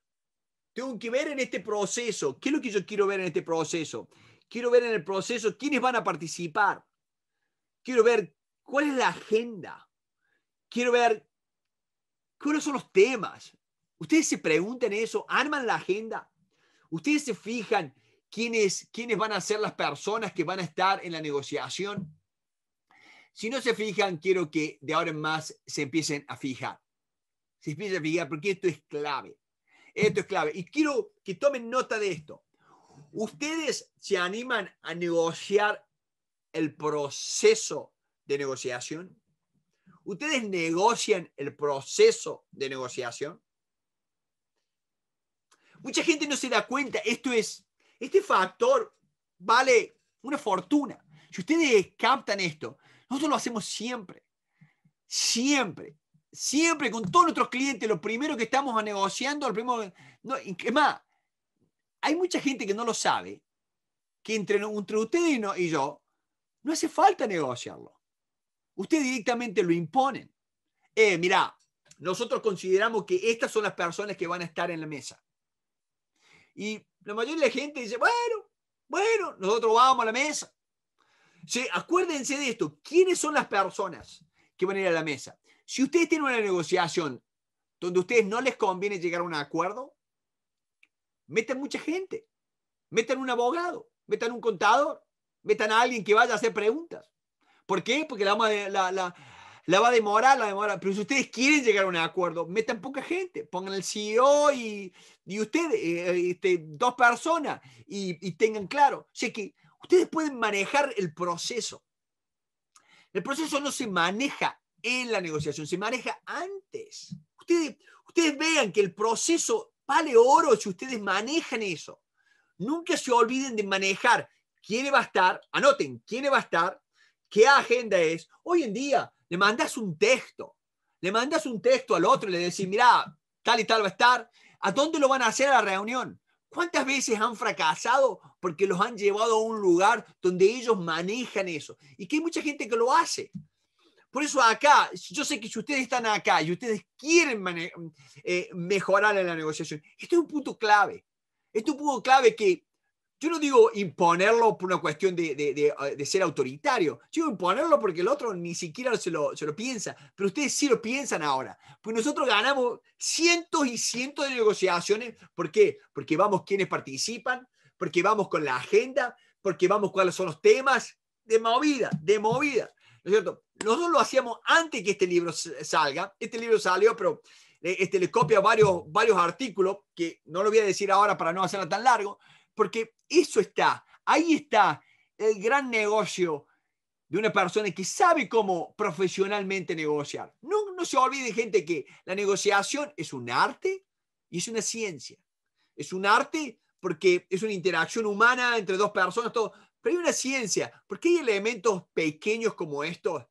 Tengo que ver en este proceso, ¿qué es lo que yo quiero ver en este proceso? Quiero ver en el proceso quiénes van a participar. Quiero ver cuál es la agenda. Quiero ver cuáles son los temas. Ustedes se preguntan eso, arman la agenda. Ustedes se fijan quiénes, quiénes van a ser las personas que van a estar en la negociación. Si no se fijan, quiero que de ahora en más se empiecen a fijar. Se empiecen a fijar porque esto es clave. Esto es clave. Y quiero que tomen nota de esto. ¿Ustedes se animan a negociar el proceso de negociación? ¿Ustedes negocian el proceso de negociación? Mucha gente no se da cuenta. Esto es, este factor vale una fortuna. Si ustedes captan esto, nosotros lo hacemos siempre, siempre, siempre con todos nuestros clientes, lo primero que estamos negociando, lo primero, no, es más, hay mucha gente que no lo sabe, que entre, entre ustedes y, yo, no hace falta negociarlo. Usted directamente lo imponen. Eh, mirá, nosotros consideramos que estas son las personas que van a estar en la mesa. Y la mayoría de la gente dice, bueno, bueno, nosotros vamos a la mesa acuérdense de esto. ¿Quiénes son las personas que van a ir a la mesa? Si ustedes tienen una negociación donde a ustedes no les conviene llegar a un acuerdo, metan mucha gente, metan un abogado, metan un contador, metan a alguien que vaya a hacer preguntas. ¿Por qué? Porque la, la, la, la va a demorar, la demora. Pero si ustedes quieren llegar a un acuerdo, metan poca gente, pongan el CEO y, ustedes, eh, este, dos personas, y, tengan claro. O que Ustedes pueden manejar el proceso. El proceso no se maneja en la negociación, se maneja antes. Ustedes, vean que el proceso vale oro si ustedes manejan eso. Nunca se olviden de manejar quién va a estar, anoten quién va a estar, qué agenda es. Hoy en día le mandas un texto, le mandas un texto al otro y le decís, mira, tal y tal va a estar, ¿a dónde lo van a hacer a la reunión? ¿Cuántas veces han fracasado porque los han llevado a un lugar donde ellos manejan eso? Y que hay mucha gente que lo hace. Por eso acá, yo sé que si ustedes están acá y ustedes quieren eh, mejorar en la negociación, este es un punto clave. Este es un punto clave que yo no digo imponerlo por una cuestión de, de, ah, de, ser autoritario. Yo digo imponerlo porque el otro ni siquiera se lo, se lo, piensa. Pero ustedes sí lo piensan ahora. Pues nosotros ganamos cientos y cientos de negociaciones. ¿Por qué? Porque vamos quienes participan, porque vamos con la agenda, porque vamos cuáles son los temas. De movida, de movida. ¿No es cierto? Nosotros lo hacíamos antes que este libro salga. Este libro salió, pero eh, este le copia varios, varios artículos que no lo voy a decir ahora para no hacerla tan largo porque eso está, ahí está el gran negocio de una persona que sabe cómo profesionalmente negociar. No, no se olvide, gente, que la negociación es un arte y es una ciencia. Es un arte porque es una interacción humana entre dos personas, todo. Pero hay una ciencia, porque hay elementos pequeños como estos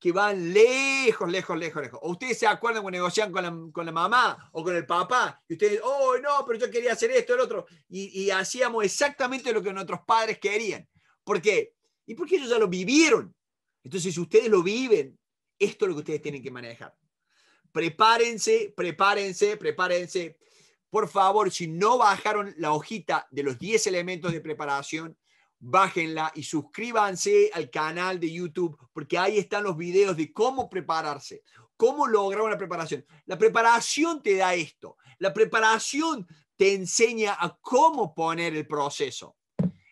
que van lejos, lejos, lejos, lejos. O ustedes se acuerdan cuando negocian con la, con la mamá o con el papá, y ustedes, oh, no, pero yo quería hacer esto, el otro, y, y hacíamos exactamente lo que nuestros padres querían. ¿Por qué? Y porque ellos ya lo vivieron. Entonces, si ustedes lo viven, esto es lo que ustedes tienen que manejar. Prepárense, prepárense, prepárense. Por favor, si no bajaron la hojita de los 10 elementos de preparación, bájenla y suscríbanse al canal de YouTube porque ahí están los videos de cómo prepararse, cómo lograr una preparación. La preparación te da esto, la preparación te enseña a cómo poner el proceso.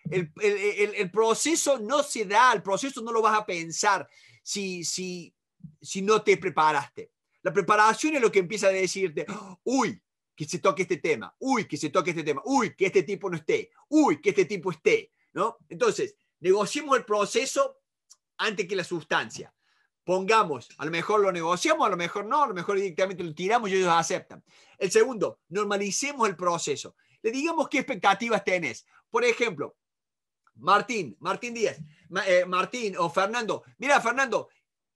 El, proceso no se da, el proceso no lo vas a pensar si, si no te preparaste. La preparación es lo que empieza a decirte, uy, que se toque este tema, uy, que se toque este tema, uy, que este tipo no esté, uy, que este tipo esté, ¿no? Entonces, negociemos el proceso antes que la sustancia. Pongamos, a lo mejor lo negociamos, a lo mejor no, a lo mejor directamente lo tiramos y ellos aceptan. El segundo, normalicemos el proceso. Le digamos qué expectativas tenés. Por ejemplo, Martín, Martín Díaz, eh, Martín o Fernando. Mira, Fernando,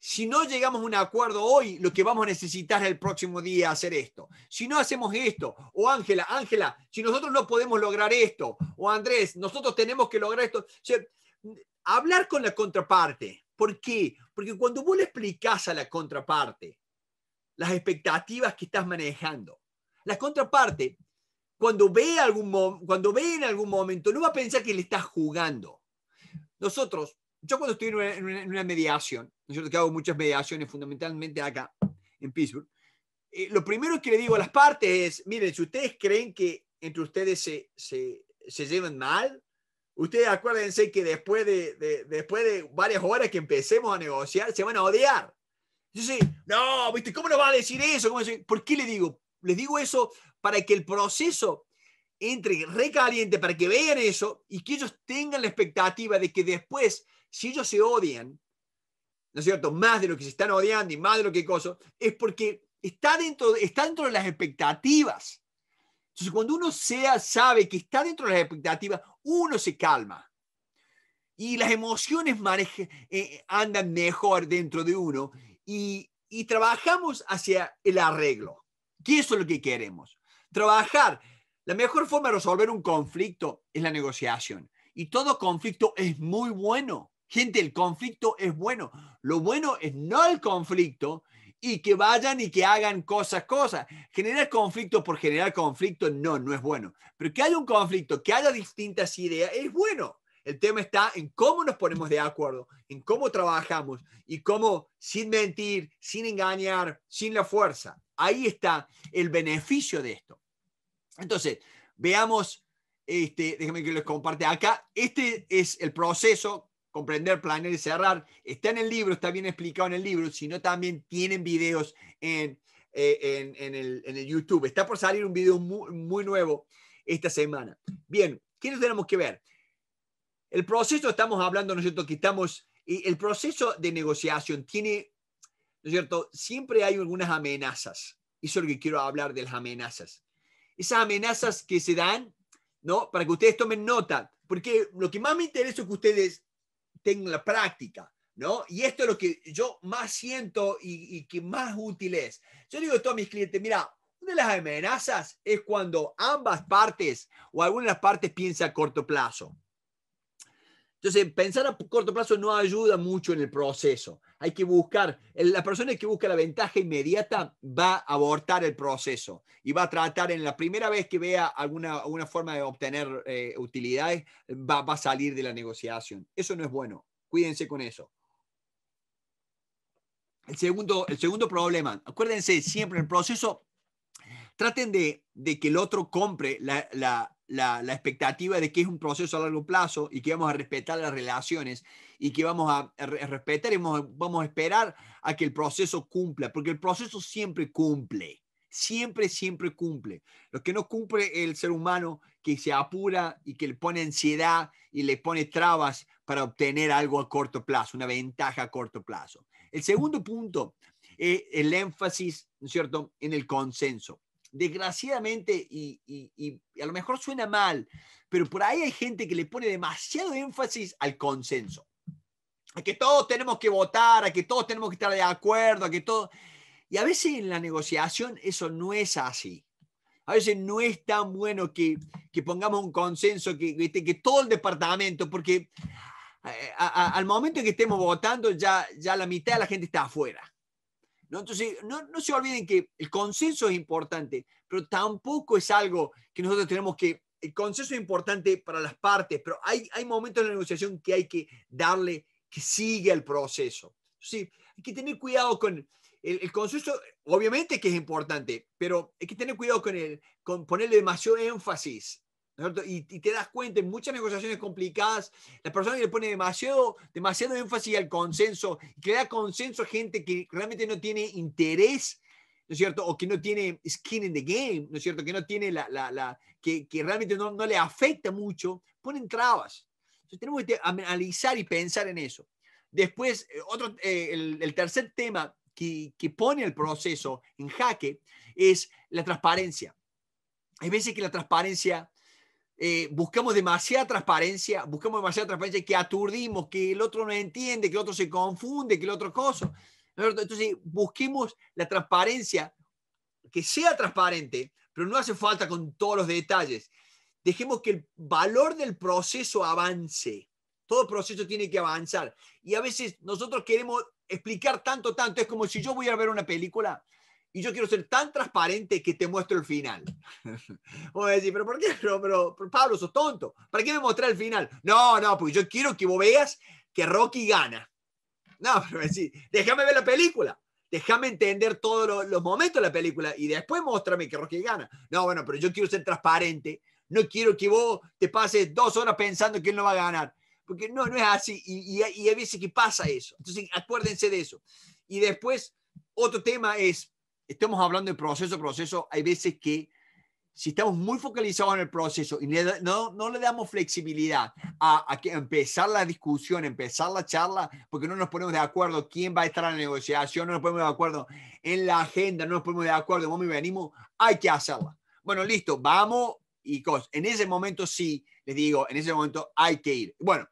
si no llegamos a un acuerdo hoy, lo que vamos a necesitar el próximo día hacer esto. Si no hacemos esto, o Ángela, Ángela, si nosotros no podemos lograr esto, o Andrés, nosotros tenemos que lograr esto. hablar con la contraparte. ¿Por qué? Porque cuando vos le explicás a la contraparte las expectativas que estás manejando, la contraparte, cuando ve, algún cuando ve en algún momento, no va a pensar que le estás jugando. Nosotros yo cuando estoy en una, mediación, yo que hago muchas mediaciones, fundamentalmente acá, en Pittsburgh, eh, lo primero que le digo a las partes es, miren, si ustedes creen que entre ustedes se, se, se llevan mal, ustedes acuérdense que después de, después de varias horas que empecemos a negociar, se van a odiar. Entonces, no, ¿viste? ¿Cómo nos va a decir eso? ¿Cómo ¿Por qué le digo? Les digo eso para que el proceso entre recaliente, para que vean eso y que ellos tengan la expectativa de que después si ellos se odian, ¿no es cierto? Más de lo que se están odiando y más de lo que cosa, es porque está dentro, está dentro de las expectativas. Entonces, cuando uno sea, sabe que está dentro de las expectativas, uno se calma. Y las emociones eh, andan mejor dentro de uno y, y trabajamos hacia el arreglo, que eso es lo que queremos. Trabajar. La mejor forma de resolver un conflicto es la negociación. Y todo conflicto es muy bueno Gente, el conflicto es bueno. Lo bueno es no el conflicto y que vayan y que hagan cosas, cosas. Generar conflicto por generar conflicto, no, no es bueno. Pero que haya un conflicto, que haya distintas ideas, es bueno. El tema está en cómo nos ponemos de acuerdo, en cómo trabajamos y cómo sin mentir, sin engañar, sin la fuerza. Ahí está el beneficio de esto. Entonces, veamos, este, déjenme que les comparte acá, este es el proceso comprender, planear y cerrar, está en el libro, está bien explicado en el libro, sino también tienen videos en, eh, en, el, en el, YouTube. Está por salir un video muy, muy nuevo esta semana. Bien, ¿qué nos tenemos que ver? El proceso, estamos hablando, ¿no es cierto?, que estamos, el proceso de negociación tiene, ¿no es cierto?, siempre hay algunas amenazas. Eso es lo que quiero hablar de las amenazas. Esas amenazas que se dan, ¿no? Para que ustedes tomen nota, porque lo que más me interesa es que ustedes tenga la práctica, ¿no? Y esto es lo que yo más siento y, que más útil es. Yo digo a todos mis clientes, mira, una de las amenazas es cuando ambas partes o alguna de las partes piensa a corto plazo. Entonces, pensar a corto plazo no ayuda mucho en el proceso. Hay que buscar, la persona que busca la ventaja inmediata va a abortar el proceso y va a tratar en la primera vez que vea alguna, alguna forma de obtener eh, utilidades, va, a salir de la negociación. Eso no es bueno. Cuídense con eso. El segundo, el segundo problema, acuérdense siempre en el proceso, traten de, de que el otro compre la, la, expectativa de que es un proceso a largo plazo y que vamos a respetar las relaciones y que vamos a, respetar y vamos, a esperar a que el proceso cumpla, porque el proceso siempre cumple, siempre, siempre cumple. Lo que no cumple el ser humano que se apura y que le pone ansiedad y le pone trabas para obtener algo a corto plazo, una ventaja a corto plazo. El segundo punto es eh, el énfasis, cierto?, en el consenso desgraciadamente, y, a lo mejor suena mal, pero por ahí hay gente que le pone demasiado énfasis al consenso. A que todos tenemos que votar, a que todos tenemos que estar de acuerdo, a que todo... Y a veces en la negociación eso no es así. A veces no es tan bueno que, pongamos un consenso, que, que todo el departamento, porque eh, al momento en que estemos votando ya, ya la mitad de la gente está afuera. ¿no? Entonces, no, se olviden que el consenso es importante, pero tampoco es algo que nosotros tenemos que el consenso es importante para las partes, pero hay, hay momentos en la negociación que hay que darle que siga el proceso. Sí, hay que tener cuidado con el, el, consenso, obviamente que es importante, pero hay que tener cuidado con, el, con ponerle demasiado énfasis ¿no y, y, te das cuenta, en muchas negociaciones complicadas, la persona que le pone demasiado, demasiado énfasis al consenso, crea consenso a gente que realmente no tiene interés, ¿no es cierto? O que no tiene skin in the game, ¿no es cierto? Que no tiene la, la, que, que, realmente no, no le afecta mucho, ponen trabas. Entonces tenemos que analizar y pensar en eso. Después, eh, otro, eh, el, el, tercer tema que, que, pone el proceso en jaque es la transparencia. Hay veces que la transparencia eh, buscamos demasiada transparencia, buscamos demasiada transparencia que aturdimos, que el otro no entiende, que el otro se confunde, que el otro cosa. Entonces, busquemos la transparencia, que sea transparente, pero no hace falta con todos los detalles. Dejemos que el valor del proceso avance. Todo proceso tiene que avanzar. Y a veces nosotros queremos explicar tanto, tanto. Es como si yo voy a ver una película y yo quiero ser tan transparente que te muestro el final. Voy a decir, pero ¿por qué? Pablo, sos tonto. ¿Para qué me mostrar el final? No, no, porque yo quiero que vos veas que Rocky gana. No, pero decir, déjame ver la película. Déjame entender todos los momentos de la película y después muéstrame que Rocky gana. No, bueno, pero yo quiero ser transparente. No quiero que vos te pases dos horas pensando que él no va a ganar. Porque no, no es así. Y, y, y a veces que pasa eso. Entonces, acuérdense de eso. Y después, otro tema es, estamos hablando de proceso, proceso, hay veces que si estamos muy focalizados en el proceso y no, no, le damos flexibilidad a, a empezar la discusión, empezar la charla, porque no nos ponemos de acuerdo quién va a estar en la negociación, no nos ponemos de acuerdo en la agenda, no nos ponemos de acuerdo, No me venimos, hay que hacerla. Bueno, listo, vamos y cosas. En ese momento sí, les digo, en ese momento hay que ir. Bueno,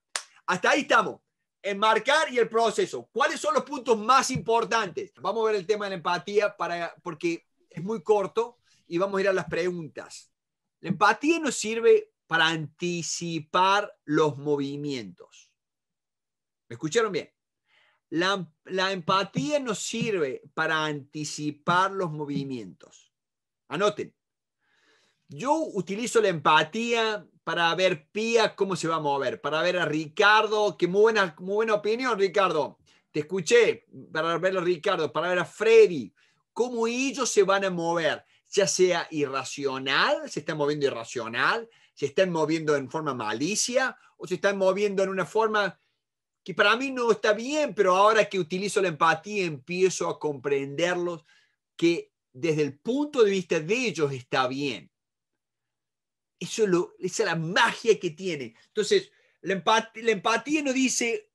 hasta ahí estamos enmarcar y el proceso. ¿Cuáles son los puntos más importantes? Vamos a ver el tema de la empatía para, porque es muy corto y vamos a ir a las preguntas. La empatía nos sirve para anticipar los movimientos. ¿Me escucharon bien? La, la empatía nos sirve para anticipar los movimientos. Anoten. Yo utilizo la empatía para ver Pía cómo se va a mover, para ver a Ricardo, que muy buena, muy buena opinión, Ricardo. Te escuché, para ver a Ricardo, para ver a Freddy, cómo ellos se van a mover, ya sea irracional, se están moviendo irracional, se están moviendo en forma malicia o se están moviendo en una forma que para mí no está bien, pero ahora que utilizo la empatía empiezo a comprenderlos que desde el punto de vista de ellos está bien eso es esa es la magia que tiene. Entonces, la empatía, no dice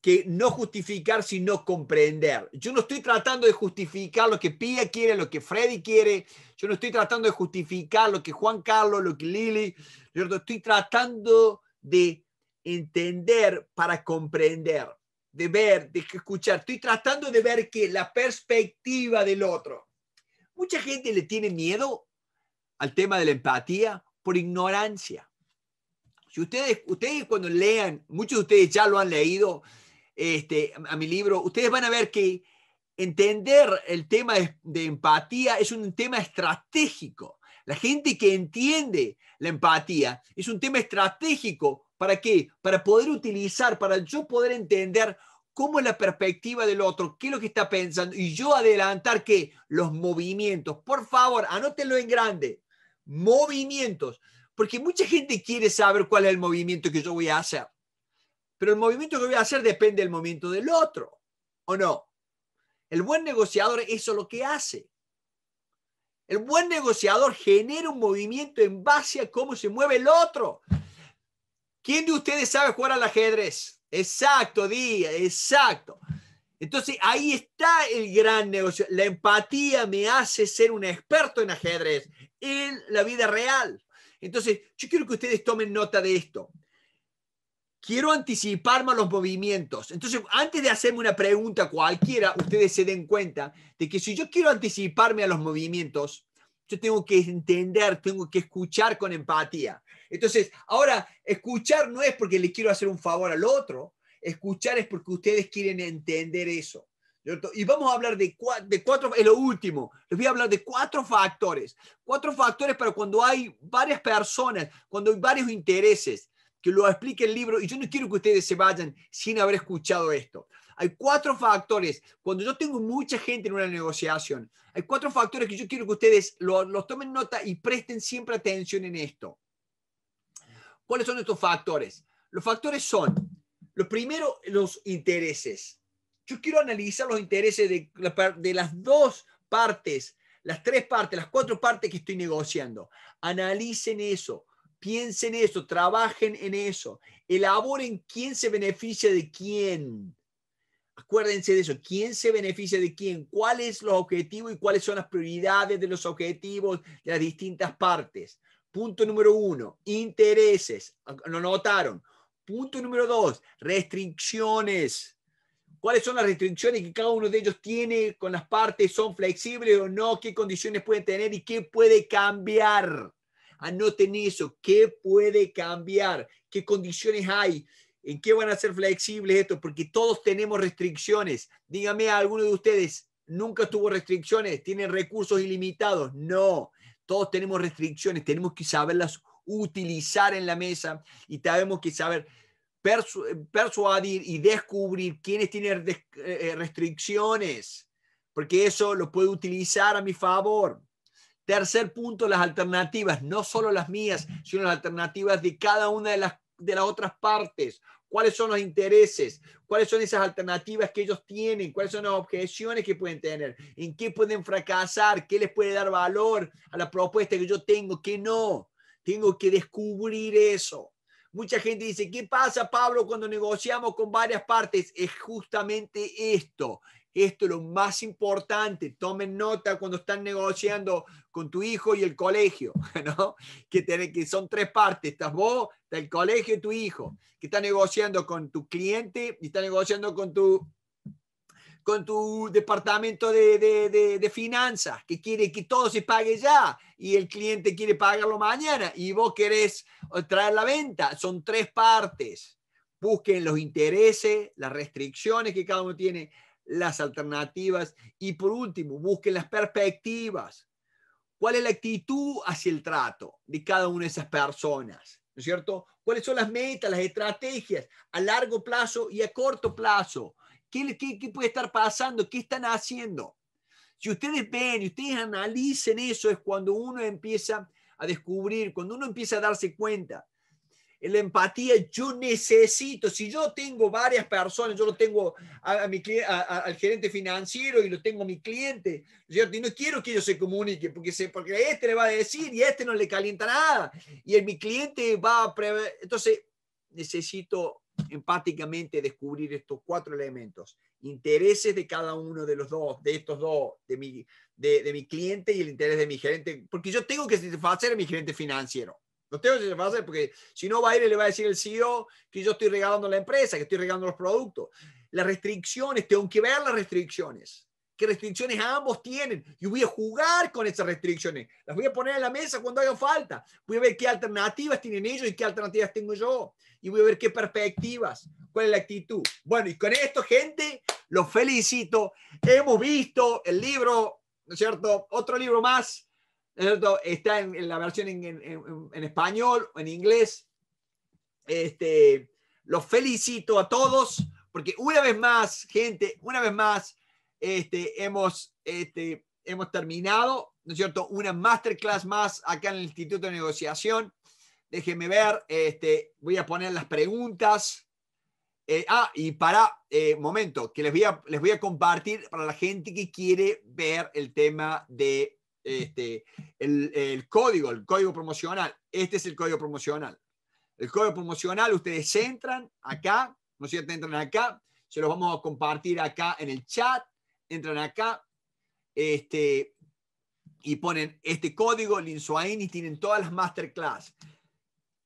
que no justificar, sino comprender. Yo no estoy tratando de justificar lo que Pia quiere, lo que Freddy quiere. Yo no estoy tratando de justificar lo que Juan Carlos, lo que Lili. Yo estoy tratando de entender para comprender, de ver, de escuchar. Estoy tratando de ver que la perspectiva del otro. Mucha gente le tiene miedo al tema de la empatía por ignorancia. Si ustedes, ustedes cuando lean, muchos de ustedes ya lo han leído este, a mi libro, ustedes van a ver que entender el tema de, empatía es un tema estratégico. La gente que entiende la empatía es un tema estratégico. ¿Para qué? Para poder utilizar, para yo poder entender cómo es la perspectiva del otro, qué es lo que está pensando, y yo adelantar que los movimientos, por favor, anótenlo en grande, movimientos, porque mucha gente quiere saber cuál es el movimiento que yo voy a hacer, pero el movimiento que voy a hacer depende del movimiento del otro, ¿o no? El buen negociador eso es lo que hace. El buen negociador genera un movimiento en base a cómo se mueve el otro. ¿Quién de ustedes sabe jugar al ajedrez? Exacto, Díaz, exacto. Entonces ahí está el gran negocio. La empatía me hace ser un experto en ajedrez, en la vida real. Entonces, yo quiero que ustedes tomen nota de esto. Quiero anticiparme a los movimientos. Entonces, antes de hacerme una pregunta cualquiera, ustedes se den cuenta de que si yo quiero anticiparme a los movimientos, yo tengo que entender, tengo que escuchar con empatía. Entonces, ahora, escuchar no es porque le quiero hacer un favor al otro, escuchar es porque ustedes quieren entender eso. Y vamos a hablar de, cuatro, de es lo último, les voy a hablar de cuatro factores. Cuatro factores para cuando hay varias personas, cuando hay varios intereses, que lo explique el libro. Y yo no quiero que ustedes se vayan sin haber escuchado esto. Hay cuatro factores. Cuando yo tengo mucha gente en una negociación, hay cuatro factores que yo quiero que ustedes los tomen nota y presten siempre atención en esto. ¿Cuáles son estos factores? Los factores son lo primero, los intereses. Yo quiero analizar los intereses de, las dos partes, las tres partes, las cuatro partes que estoy negociando. Analicen eso, piensen eso, trabajen en eso, elaboren quién se beneficia de quién. Acuérdense de eso, quién se beneficia de quién, cuáles son los objetivos y cuáles son las prioridades de los objetivos de las distintas partes. Punto número uno, intereses. Ah, Lo notaron. Punto número dos, restricciones. ¿Cuáles son las restricciones que cada uno de ellos tiene con las partes? ¿Son flexibles o no? ¿Qué condiciones pueden tener y qué puede cambiar? Anoten eso, ¿qué puede cambiar? ¿Qué condiciones hay? ¿En qué van a ser flexibles esto? Porque todos tenemos restricciones. Dígame a alguno de ustedes, ¿nunca tuvo restricciones? ¿Tienen recursos ilimitados? No, todos tenemos restricciones, tenemos que saberlas utilizar en la mesa y tenemos que saber eh, persuadir y descubrir quiénes tienen eh, restricciones, porque eso lo puedo utilizar a mi favor. Tercer punto, las alternativas, no solo las mías, sino las alternativas de cada una de las, de las otras partes. ¿Cuáles son los intereses? ¿Cuáles son esas alternativas que ellos tienen? ¿Cuáles son las objeciones que pueden tener? ¿En qué pueden fracasar? ¿Qué les puede dar valor a la propuesta que yo tengo? ¿Qué no? Tengo que descubrir eso. Mucha gente dice, ¿qué pasa, Pablo, cuando negociamos con varias partes? Es justamente esto. Esto es lo más importante. Tomen nota cuando están negociando con tu hijo y el colegio, ¿no? Que, que son tres partes. Estás vos, el colegio y tu hijo, que está negociando con tu cliente y está negociando con tu con tu departamento de, de, de, finanzas, que quiere que todo se pague ya y el cliente quiere pagarlo mañana y vos querés eh, traer la venta. Son tres partes. Busquen los intereses, las restricciones que cada uno tiene, las alternativas y por último, busquen las perspectivas. ¿Cuál es la actitud hacia el trato de cada una de esas personas? ¿No es cierto? ¿Cuáles son las metas, las estrategias a largo plazo y a corto plazo? ¿Qué, puede estar pasando? ¿Qué están haciendo? Si ustedes ven y ustedes analicen eso, es cuando uno empieza a descubrir, cuando uno empieza a darse cuenta. La empatía, yo necesito, si yo tengo varias personas, yo lo tengo a, mi, al gerente financiero y lo tengo a mi cliente, ¿cierto? y no quiero que ellos se comuniquen, porque, se, porque a este le va a decir y a este no le calienta nada, y el, mi cliente va a prever, entonces necesito empáticamente descubrir estos cuatro elementos, intereses de cada uno de los dos, de estos dos, de mi, de, mi cliente y el interés de mi gerente, porque yo tengo que satisfacer a mi gerente financiero. no tengo que satisfacer porque si no va a ir y le va a decir el CEO que yo estoy regalando la empresa, que estoy regalando los productos. Las restricciones, tengo que ver las restricciones qué restricciones ambos tienen y voy a jugar con esas restricciones. Las voy a poner en la mesa cuando hagan falta. Voy a ver qué alternativas tienen ellos y qué alternativas tengo yo. Y voy a ver qué perspectivas, cuál es la actitud. Bueno, y con esto, gente, los felicito. Hemos visto el libro, ¿no es cierto? Otro libro más. cierto? Está en, la versión en, español o en inglés. Este, los felicito a todos, porque una vez más, gente, una vez más, este, hemos, este, hemos terminado, ¿no es cierto?, una masterclass más acá en el Instituto de Negociación. Déjenme ver, este, voy a poner las preguntas. Eh, ah, y para, eh, momento, que les voy, a, les voy a compartir para la gente que quiere ver el tema de el, código, el código promocional. Este es el código promocional. El código promocional, ustedes entran acá, ¿no es cierto? Entran acá, se los vamos a compartir acá en el chat entran acá este, y ponen este código, Linsuain, y tienen todas las masterclass.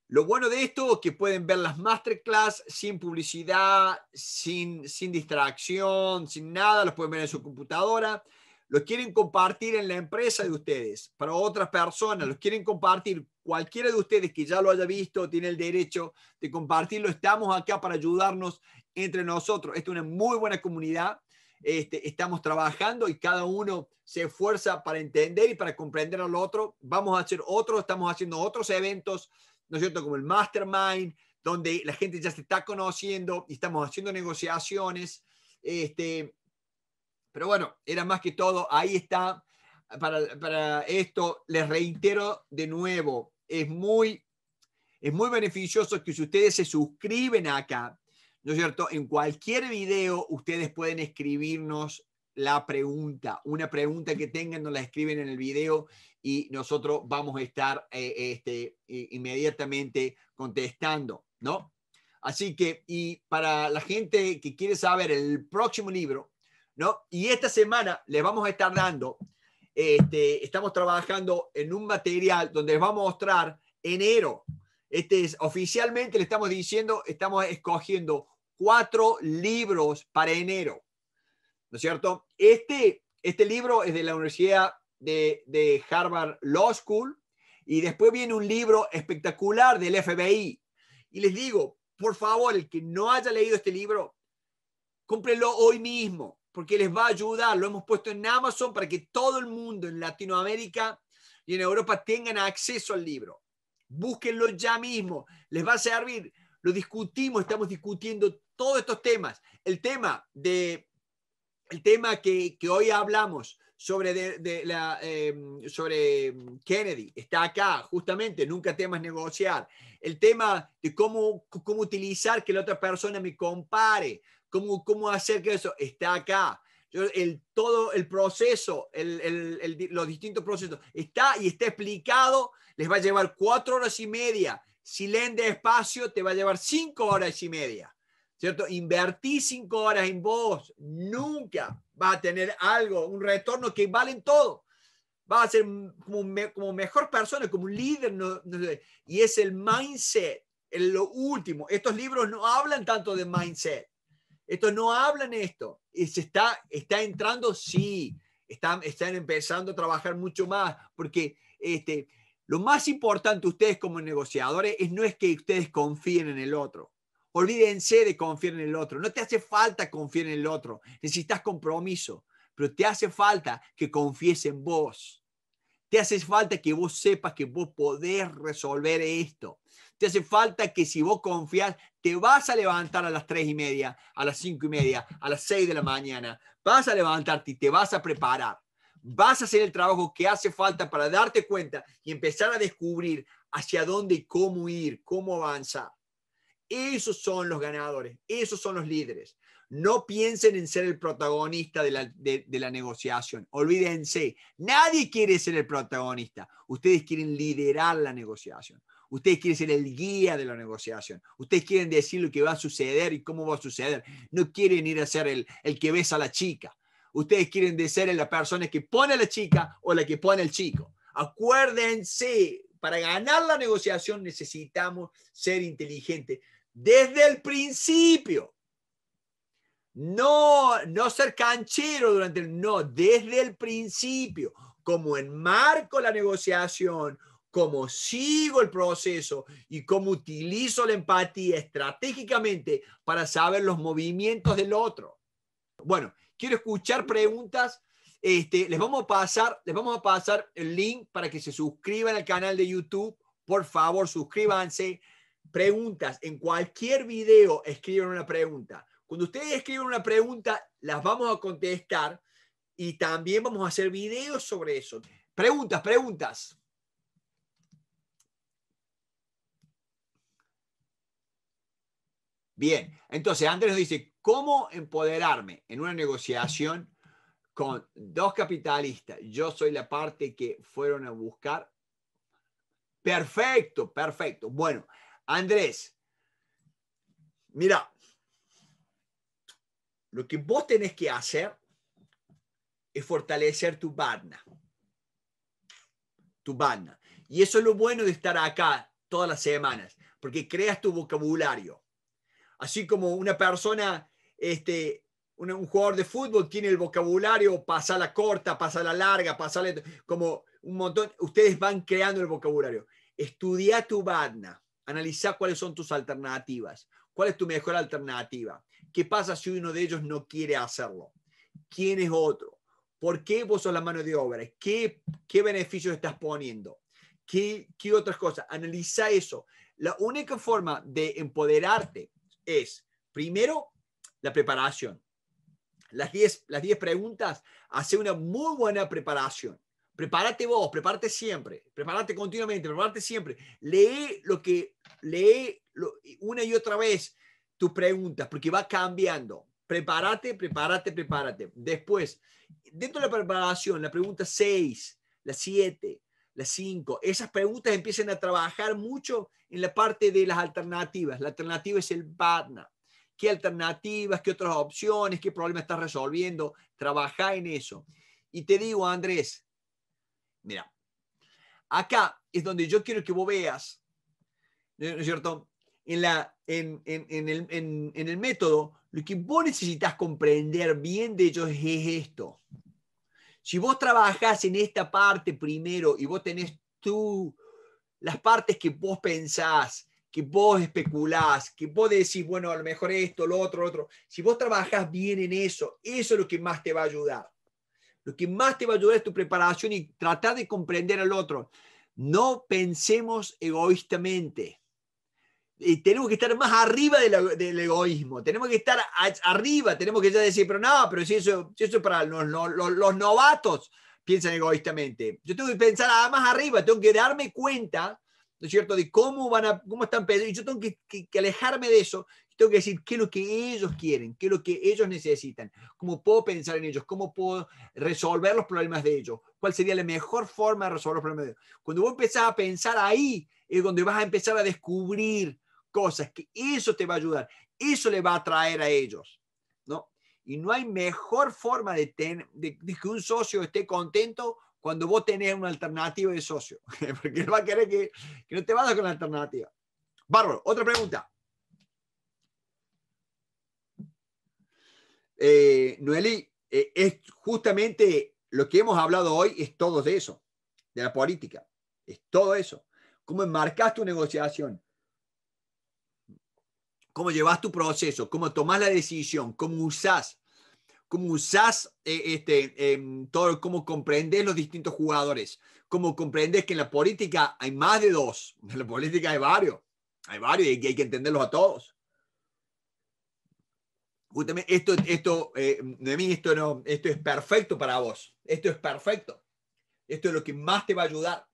Lo bueno de esto es que pueden ver las masterclass sin publicidad, sin, sin distracción, sin nada, los pueden ver en su computadora. Los quieren compartir en la empresa de ustedes, para otras personas, los quieren compartir. Cualquiera de ustedes que ya lo haya visto tiene el derecho de compartirlo. Estamos acá para ayudarnos entre nosotros. Esta es una muy buena comunidad este, estamos trabajando y cada uno se esfuerza para entender y para comprender al otro. Vamos a hacer otros, estamos haciendo otros eventos, ¿no es cierto? Como el Mastermind, donde la gente ya se está conociendo y estamos haciendo negociaciones. Este, pero bueno, era más que todo, ahí está. Para, esto, les reitero de nuevo, es muy, es muy beneficioso que si ustedes se suscriben acá, ¿no es cierto? En cualquier video ustedes pueden escribirnos la pregunta, una pregunta que tengan, nos la escriben en el video y nosotros vamos a estar eh, este, inmediatamente contestando, ¿no? Así que, y para la gente que quiere saber el próximo libro, ¿no? Y esta semana les vamos a estar dando, este, estamos trabajando en un material donde les vamos a mostrar enero. Este es, oficialmente le estamos diciendo, estamos escogiendo cuatro libros para enero. ¿No es cierto? Este, este libro es de la Universidad de, Harvard Law School y después viene un libro espectacular del FBI. Y les digo, por favor, el que no haya leído este libro, cómprelo hoy mismo, porque les va a ayudar. Lo hemos puesto en Amazon para que todo el mundo en Latinoamérica y en Europa tengan acceso al libro. Búsquenlo ya mismo, les va a servir. Lo discutimos, estamos discutiendo todos estos temas. El tema, de, el tema que, hoy hablamos sobre, de, la, em, sobre em, Kennedy está acá, justamente, nunca temas negociar. El tema de cómo, cómo utilizar que la otra persona me compare, cómo, cómo hacer que eso está acá. el, todo el proceso, los distintos procesos, está y está explicado, les va a llevar cuatro horas y media. Si leen despacio, te va a llevar cinco horas y media. ¿cierto? Invertí cinco horas en vos, nunca va a tener algo, un retorno que valen todo. Va a ser como, mejor persona, como líder, y es el mindset, el, lo último. Estos libros no hablan tanto de mindset, estos no hablan esto. Y se está, está entrando, sí, están, están empezando a trabajar mucho más, porque este, lo más importante ustedes como negociadores es no es que ustedes confíen en el otro, Olvídense de confiar en el otro. No te hace falta confiar en el otro. Necesitas compromiso, pero te hace falta que confíes en vos. Te hace falta que vos sepas que vos podés resolver esto. Te hace falta que si vos confías, te vas a levantar a las tres y media, a las cinco y media, a las seis de la mañana. Vas a levantarte y te vas a preparar. Vas a hacer el trabajo que hace falta para darte cuenta y empezar a descubrir hacia dónde y cómo ir, cómo avanzar. Esos son los ganadores, esos son los líderes. No piensen en ser el protagonista de la, negociación. Olvídense, nadie quiere ser el protagonista. Ustedes quieren liderar la negociación. Ustedes quieren ser el guía de la negociación. Ustedes quieren decir lo que va a suceder y cómo va a suceder. No quieren ir a ser el, que besa a la chica. Ustedes quieren de ser la persona que pone a la chica o la que pone al chico. Acuérdense, para ganar la negociación necesitamos ser inteligentes desde el principio. No, no ser canchero durante el, no, desde el principio, como enmarco la negociación, como sigo el proceso y cómo utilizo la empatía estratégicamente para saber los movimientos del otro. Bueno, quiero escuchar preguntas. Este, les, vamos a pasar, les vamos a pasar el link para que se suscriban al canal de YouTube. Por favor, suscríbanse preguntas. En cualquier video escriban una pregunta. Cuando ustedes escriben una pregunta, las vamos a contestar y también vamos a hacer videos sobre eso. Preguntas, preguntas. Bien, entonces Andrés dice, ¿cómo empoderarme en una negociación con dos capitalistas? Yo soy la parte que fueron a buscar. Perfecto, perfecto. Bueno, Andrés, mira, lo que vos tenés que hacer es fortalecer tu barna. Tu barna. Y eso es lo bueno de estar acá todas las semanas, porque creas tu vocabulario. Así como una persona, este, un, jugador de fútbol tiene el vocabulario, pasa la corta, pasa la larga, pasa la, como un montón. Ustedes van creando el vocabulario. Estudia tu barna. Analiza cuáles son tus alternativas, cuál es tu mejor alternativa, qué pasa si uno de ellos no quiere hacerlo, quién es otro, por qué vos sos la mano de obra, qué, qué beneficios estás poniendo, qué, qué otras cosas. Analiza eso. La única forma de empoderarte es, primero, la preparación. Las 10 las preguntas hace una muy buena preparación. Prepárate vos, prepárate siempre, prepárate continuamente, prepárate siempre. Lee lo que, lee una y otra vez tus preguntas, porque va cambiando. Prepárate, prepárate, prepárate. Después, dentro de la preparación, la pregunta 6, la 7, la 5. Esas preguntas empiezan a trabajar mucho en la parte de las alternativas. La alternativa es el BADNA. ¿Qué alternativas, qué otras opciones, qué problema estás resolviendo? Trabaja en eso. Y te digo, Andrés, Mira, acá es donde yo quiero que vos veas, ¿no es cierto? En, la, en, en, en el, en el método, lo que vos necesitas comprender bien de ellos es esto. Si vos trabajás en esta parte primero y vos tenés tú las partes que vos pensás, que vos especulás, que vos decís, bueno, a lo mejor esto, lo otro, lo otro, si vos trabajás bien en eso, eso es lo que más te va a ayudar. Lo que más te va a ayudar es tu preparación y tratar de comprender al otro. No pensemos egoístamente. Eh, tenemos que estar más arriba del, egoísmo. Tenemos que estar arriba. Tenemos que ya decir, pero nada, pero si eso, es para los, novatos piensan egoístamente. Yo tengo que pensar ah, más arriba. Tengo que darme cuenta ¿no es cierto?, de cómo van a, cómo están pensando, y yo tengo que, alejarme de eso tengo que decir qué es lo que ellos quieren, qué es lo que ellos necesitan, cómo puedo pensar en ellos, cómo puedo resolver los problemas de ellos, cuál sería la mejor forma de resolver los problemas de ellos. Cuando vos empezás a pensar ahí, es donde vas a empezar a descubrir cosas que eso te va a ayudar, eso le va a traer a ellos, ¿no? Y no hay mejor forma de, que un socio esté contento cuando vos tenés una alternativa de socio, porque él va a querer que, que no te vayas con la alternativa. Bárbaro, otra pregunta. eh, Noeli, eh, es justamente lo que hemos hablado hoy es todo de eso, de la política, es todo eso. Cómo enmarcas tu negociación, cómo llevas tu proceso, cómo tomas la decisión, cómo usas, cómo usas eh, este, em, todo, cómo comprendes los distintos jugadores, cómo comprendes que en la política hay más de dos, en la política hay varios, hay varios y hay que entenderlos a todos esto, esto, eh, esto no, esto es perfecto para vos, esto es perfecto, esto es lo que más te va a ayudar.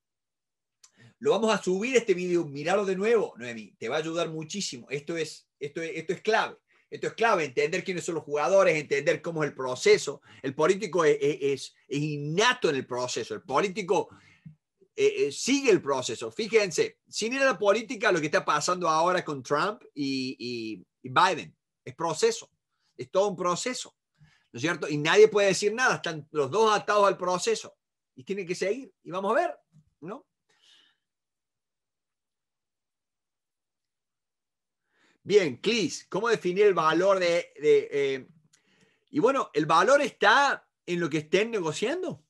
Lo vamos a subir este video, míralo de nuevo, Noemi, te va a ayudar muchísimo. Esto es, esto esto es clave. Esto es clave, entender quiénes son los jugadores, entender cómo es el proceso. El político es, innato en el proceso. El político eh, eh, sigue el proceso. Fíjense, sin ir a la política, lo que está pasando ahora con Trump y Biden es proceso es todo un proceso, ¿no es cierto? Y nadie puede decir nada, están los dos atados al proceso y tienen que seguir y vamos a ver, ¿no? Bien, Clis, ¿cómo definir el valor de... Eh, y bueno, el valor está en lo que estén negociando.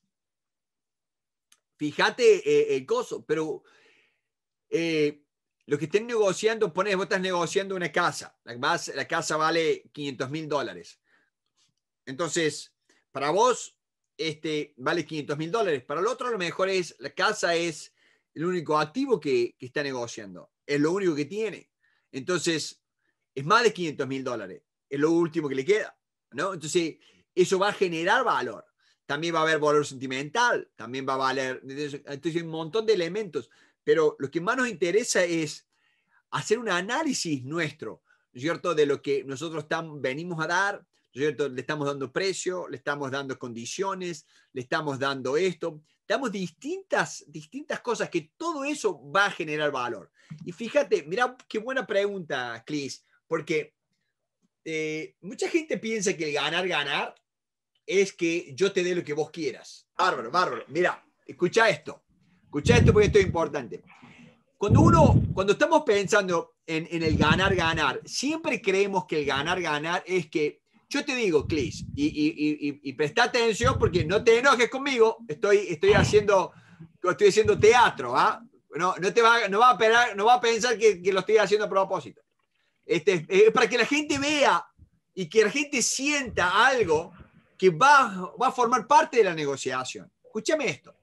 Fíjate eh, el coso, pero eh, los que estén negociando, pones, vos estás negociando una casa. La, más, la casa vale 500 mil dólares. Entonces, para vos, este, vale 500 mil dólares. Para el otro, lo mejor es, la casa es el único activo que, está negociando. Es lo único que tiene. Entonces, es más de 500 mil dólares. Es lo último que le queda. ¿no? Entonces, eso va a generar valor. También va a haber valor sentimental, también va a valer. Entonces, hay un montón de elementos. Pero lo que más nos interesa es hacer un análisis nuestro, cierto?, de lo que nosotros venimos a dar, cierto? Le estamos dando precio, le estamos dando condiciones, le estamos dando esto, damos distintas, distintas cosas que todo eso va a generar valor. Y fíjate, mira qué buena pregunta, Clis, porque eh, mucha gente piensa que el ganar, ganar es que yo te dé lo que vos quieras. Bárbaro, bárbaro. Mira, escucha esto. Escucha esto porque esto es importante. Cuando uno, cuando estamos pensando en, el ganar, ganar, siempre creemos que el ganar, ganar es que yo te digo, Clis, y, y, presta atención porque no te enojes conmigo, estoy, estoy, haciendo, estoy haciendo teatro, ¿ah? No, no, te va, no, va a pensar, que, lo estoy haciendo a propósito. Este, para que la gente vea y que la gente sienta algo que va, va a formar parte de la negociación. Escúchame esto.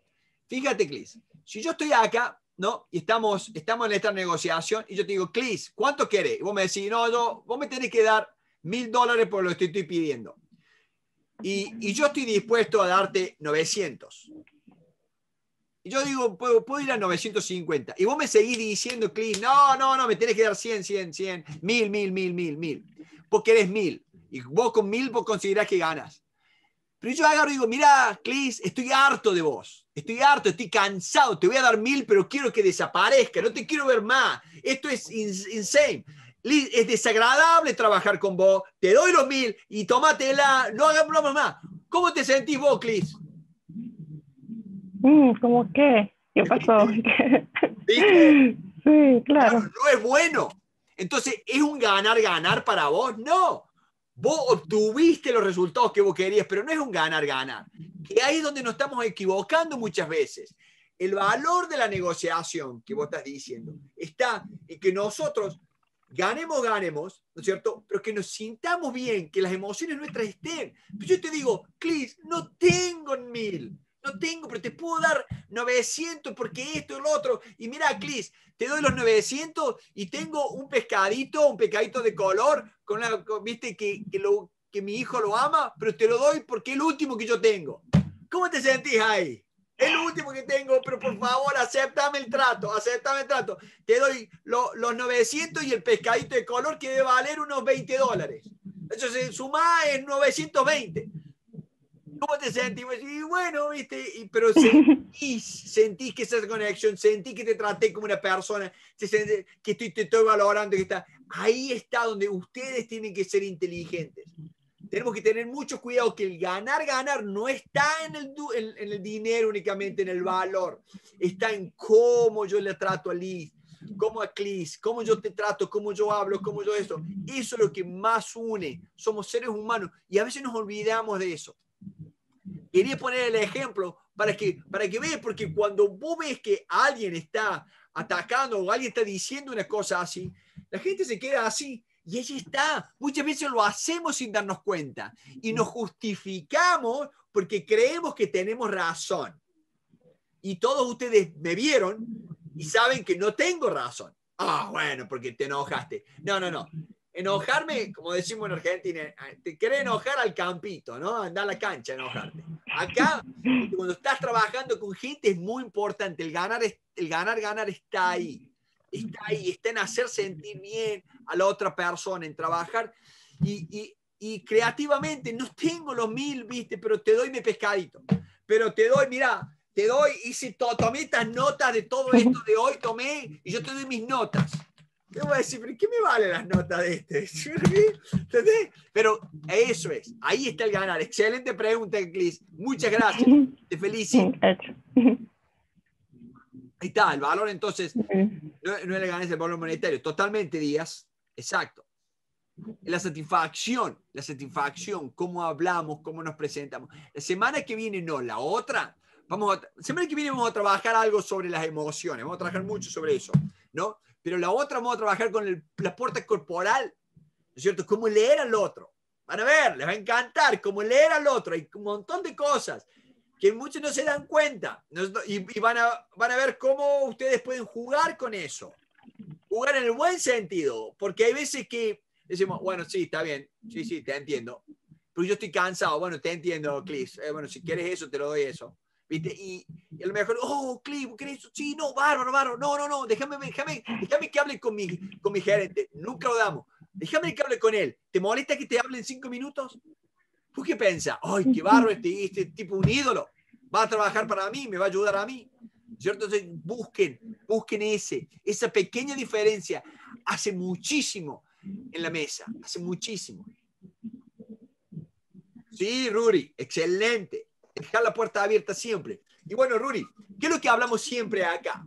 Fíjate, Clis, si yo estoy acá, ¿no? Y estamos, estamos en esta negociación y yo te digo, Clis, ¿cuánto querés? Y vos me decís, no, yo, vos me tenés que dar mil dólares por lo que estoy pidiendo. Y, yo estoy dispuesto a darte 900. Y yo digo, puedo, puedo ir a 950. Y vos me seguís diciendo, Clis, no, no, no, me tenés que dar 100, 100, 100, mil, mil, mil, mil, mil. Porque eres mil. Y vos con mil, vos considerás que ganas. Pero yo agarro y digo, mira, Clis, estoy harto de vos Estoy harto, estoy cansado, te voy a dar mil, pero quiero que desaparezca, no te quiero ver más. Esto es insane. Es desagradable trabajar con vos, te doy los mil y tómatela, no hagamos más. ¿Cómo te sentís vos, Clis? Mm, ¿Cómo qué? ¿Qué pasó? Sí, claro. no es bueno. Entonces, ¿es un ganar-ganar para vos? No. Vos obtuviste los resultados que vos querías, pero no es un ganar-ganar. Que ahí es donde nos estamos equivocando muchas veces. El valor de la negociación que vos estás diciendo está en que nosotros ganemos, ganemos, ¿no es cierto? Pero que nos sintamos bien, que las emociones nuestras estén. yo te digo, Clis, no tengo mil no tengo, pero te puedo dar 900 porque esto y lo otro. Y mira, Clis, te doy los 900 y tengo un pescadito, un pescadito de color, con la viste, que, lo, que mi hijo lo ama, pero te lo doy porque es el último que yo tengo. ¿Cómo te sentís ahí? el último que tengo, pero por favor, aceptame el trato, aceptame el trato. Te doy los 900 y el pescadito de color que debe valer unos 20 dólares. Entonces, sumá es 920. ¿Cómo te sentís? Y bueno, ¿viste? Y, pero sentís, sentís que esa conexión, sentís que te traté como una persona, que estoy, te estoy valorando, que está. Ahí está donde ustedes tienen que ser inteligentes. Tenemos que tener mucho cuidado que el ganar, ganar no está en el, en, en el dinero únicamente, en el valor. Está en cómo yo le trato a Liz, cómo a Clis, cómo yo te trato, cómo yo hablo, cómo yo eso. Eso es lo que más une. Somos seres humanos y a veces nos olvidamos de eso quería poner el ejemplo para que, para que veas, porque cuando vos ves que alguien está atacando o alguien está diciendo una cosa así, la gente se queda así y ella está. Muchas veces lo hacemos sin darnos cuenta y nos justificamos porque creemos que tenemos razón. Y todos ustedes me vieron y saben que no tengo razón. Ah, bueno, porque te enojaste. No, no, no enojarme, como decimos en Argentina, eh, te querés enojar al campito, ¿no? Andar a la cancha, enojarte. Acá, cuando estás trabajando con gente, es muy importante. El ganar, el ganar, ganar está ahí. Está ahí, está en hacer sentir bien a la otra persona, en trabajar. Y, y, y creativamente, no tengo los mil, viste, pero te doy mi pescadito. Pero te doy, mira, te doy, hice, to, tomé estas notas de todo esto de hoy, tomé, y yo te doy mis notas ¿Qué voy a decir? ¿Pero qué me vale las notas de este? ¿Entendés? Pero eso es. Ahí está el ganar. Excelente pregunta, Clis. Muchas gracias. Te felicito. Ahí está, el valor entonces no, no le ganas el valor monetario. Totalmente, Díaz. Exacto. La satisfacción, la satisfacción, cómo hablamos, cómo nos presentamos. La semana que viene, no, la otra, vamos semana que viene vamos a trabajar algo sobre las emociones, vamos a trabajar mucho sobre eso, ¿no? pero la otra modo a trabajar con el, la puerta corporal, ¿no es cierto? Cómo leer al otro. Van a ver, les va a encantar cómo leer al otro. Hay un montón de cosas que muchos no se dan cuenta y, van, a, van a ver cómo ustedes pueden jugar con eso. Jugar en el buen sentido, porque hay veces que decimos, bueno, sí, está bien, sí, sí, te entiendo, pero yo estoy cansado, bueno, te entiendo, Cliff. Eh, bueno, si quieres eso, te lo doy eso. Y, él a lo mejor, oh, Cliff, ¿qué eso? Sí, no, bárbaro, bárbaro. No, no, no, déjame, déjame, déjame que hable con mi, con mi gerente. Nunca lo damos. Déjame que hable con él. ¿Te molesta que te hable en cinco minutos? ¿Tú qué piensas? Ay, qué bárbaro este, este tipo, un ídolo. Va a trabajar para mí, me va a ayudar a mí. ¿Cierto? Entonces, busquen, busquen ese, esa pequeña diferencia. Hace muchísimo en la mesa, hace muchísimo. Sí, Ruri, excelente dejar la puerta abierta siempre. Y bueno, Ruri, ¿qué es lo que hablamos siempre acá?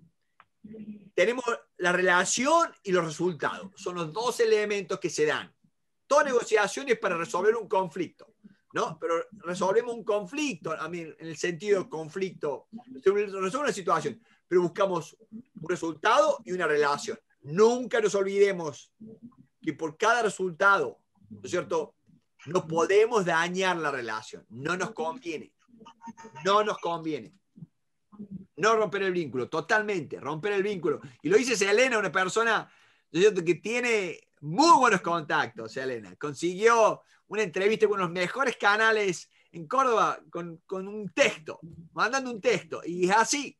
Tenemos la relación y los resultados. Son los dos elementos que se dan. Toda negociación es para resolver un conflicto, ¿no? Pero resolvemos un conflicto, a mí, en el sentido de conflicto, resolvemos una situación, pero buscamos un resultado y una relación. Nunca nos olvidemos que por cada resultado, ¿no es cierto? No podemos dañar la relación, no nos conviene no nos conviene. No romper el vínculo, totalmente, romper el vínculo. Y lo dice Selena, una persona que tiene muy buenos contactos, Selena. Consiguió una entrevista con los mejores canales en Córdoba con, con un texto, mandando un texto. Y es así,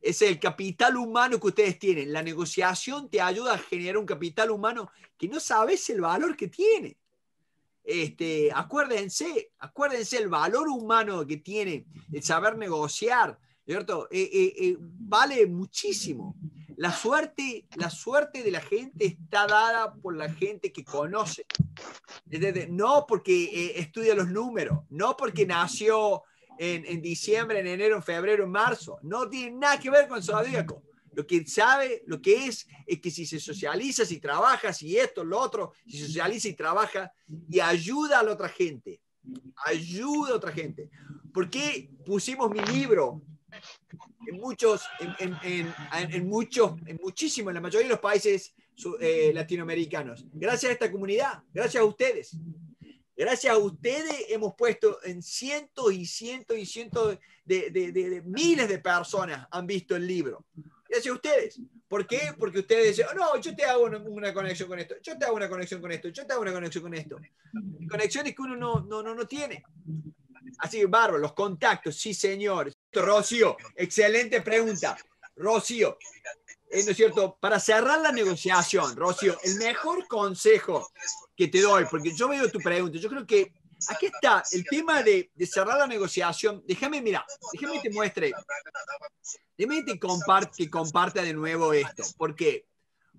es el capital humano que ustedes tienen. La negociación te ayuda a generar un capital humano que no sabes el valor que tiene. Este, acuérdense, acuérdense el valor humano que tiene el saber negociar, ¿cierto? Eh, eh, eh, vale muchísimo. La suerte, la suerte de la gente está dada por la gente que conoce. No porque estudia los números, no porque nació en, diciembre, en enero, en febrero, en marzo. No tiene nada que ver con zodíaco lo que sabe, lo que es, es que si se socializa, si trabaja, si esto, lo otro, si se socializa y trabaja y ayuda a la otra gente, ayuda a otra gente. ¿Por qué pusimos mi libro en muchos, en, en, en, muchos, en en la mayoría de los países eh, latinoamericanos? Gracias a esta comunidad, gracias a ustedes. Gracias a ustedes hemos puesto en cientos y cientos y cientos de, miles de personas han visto el libro. Y hacia ustedes. ¿Por qué? Porque ustedes dicen, oh, no, yo te hago una conexión con esto, yo te hago una conexión con esto, yo te hago una conexión con esto. Conexiones que uno no, no, no, tiene. Así que, bárbaro, los contactos, sí, señor. Rocío, excelente pregunta. Rocío, eh, ¿no es cierto? Para cerrar la negociación, Rocío, el mejor consejo que te doy, porque yo veo tu pregunta, yo creo que aquí está el tema de, cerrar la negociación. Déjame, mira, déjame que te muestre. Déjame que, comparte, comparta de nuevo esto. ¿Por qué?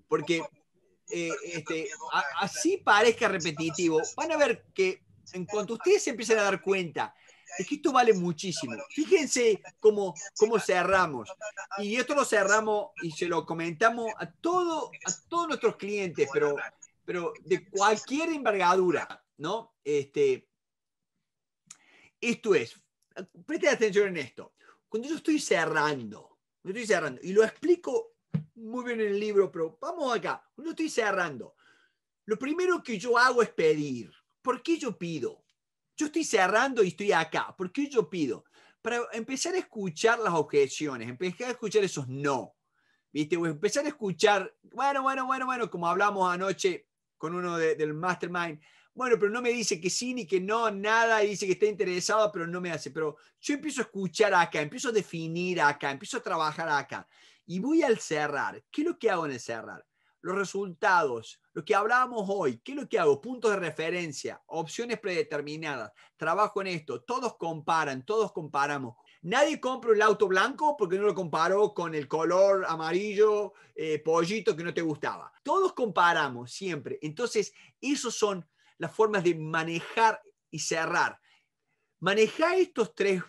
Porque eh, este, así parezca repetitivo, van a ver que en cuanto ustedes se empiecen a dar cuenta es que esto vale muchísimo. Fíjense cómo, cómo cerramos. Y esto lo cerramos y se lo comentamos a, todo, a todos nuestros clientes, pero, pero de cualquier envergadura, ¿no? Este, esto es, preste atención en esto. Cuando yo estoy cerrando, estoy cerrando, y lo explico muy bien en el libro, pero vamos acá. Cuando estoy cerrando, lo primero que yo hago es pedir. ¿Por qué yo pido? Yo estoy cerrando y estoy acá. ¿Por qué yo pido? Para empezar a escuchar las objeciones, empezar a escuchar esos no. ¿Viste? empezar a escuchar, bueno, bueno, bueno, bueno, como hablamos anoche con uno del mastermind, bueno, pero no me dice que sí ni que no, nada, dice que está interesado, pero no me hace. Pero yo empiezo a escuchar acá, empiezo a definir acá, empiezo a trabajar acá. Y voy al cerrar. ¿Qué es lo que hago en el cerrar? Los resultados, lo que hablábamos hoy, ¿qué es lo que hago? Puntos de referencia, opciones predeterminadas, trabajo en esto, todos comparan, todos comparamos. Nadie compra el auto blanco porque no lo comparó con el color amarillo eh, pollito que no te gustaba. Todos comparamos siempre. Entonces, esos son las formas de manejar y cerrar. manejar estos tres,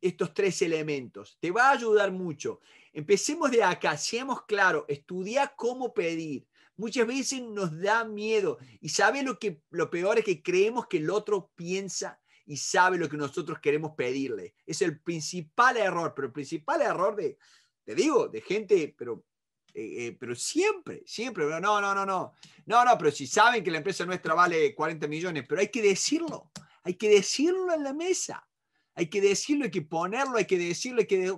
estos tres elementos, te va a ayudar mucho. Empecemos de acá, seamos claros, estudia cómo pedir. Muchas veces nos da miedo y sabe lo que lo peor es que creemos que el otro piensa y sabe lo que nosotros queremos pedirle. Es el principal error, pero el principal error de, te digo, de gente, pero eh, eh, pero siempre, siempre, no, no, no, no, no, no, pero si saben que la empresa nuestra vale 40 millones, pero hay que decirlo, hay que decirlo en la mesa, hay que decirlo, hay que ponerlo, hay que decirlo, hay que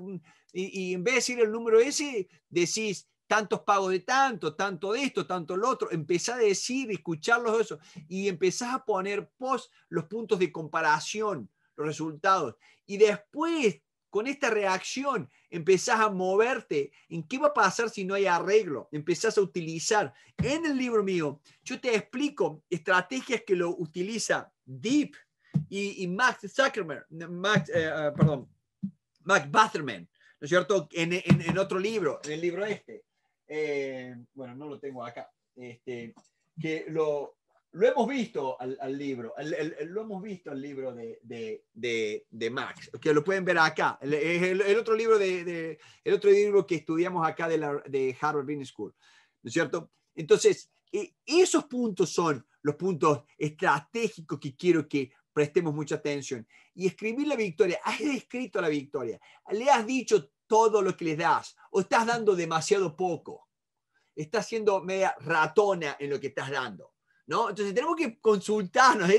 y, en vez de decir el número ese, decís tantos pagos de tanto, tanto de esto, tanto lo otro, empezá a decir, escucharlos eso, y empezás a poner post los puntos de comparación, los resultados, y después con esta reacción empezás a moverte en qué va a pasar si no hay arreglo, empezás a utilizar. En el libro mío, yo te explico estrategias que lo utiliza Deep y, Max Zuckerman, Max, eh, eh, perdón, Max Batherman, ¿no es cierto? En, otro libro, en el libro este. Eh, bueno, no lo tengo acá. Este, que lo, lo hemos visto al, libro, lo hemos visto al libro de, de, Max, que lo pueden ver acá. El, otro libro de, el otro libro que estudiamos acá de, de Harvard Business School, ¿no es cierto? Entonces, e, esos puntos son los puntos estratégicos que quiero que prestemos mucha atención. Y escribir la victoria, has escrito la victoria, le has dicho todo lo que le das o estás dando demasiado poco, estás siendo media ratona en lo que estás dando. Entonces tenemos que consultarnos,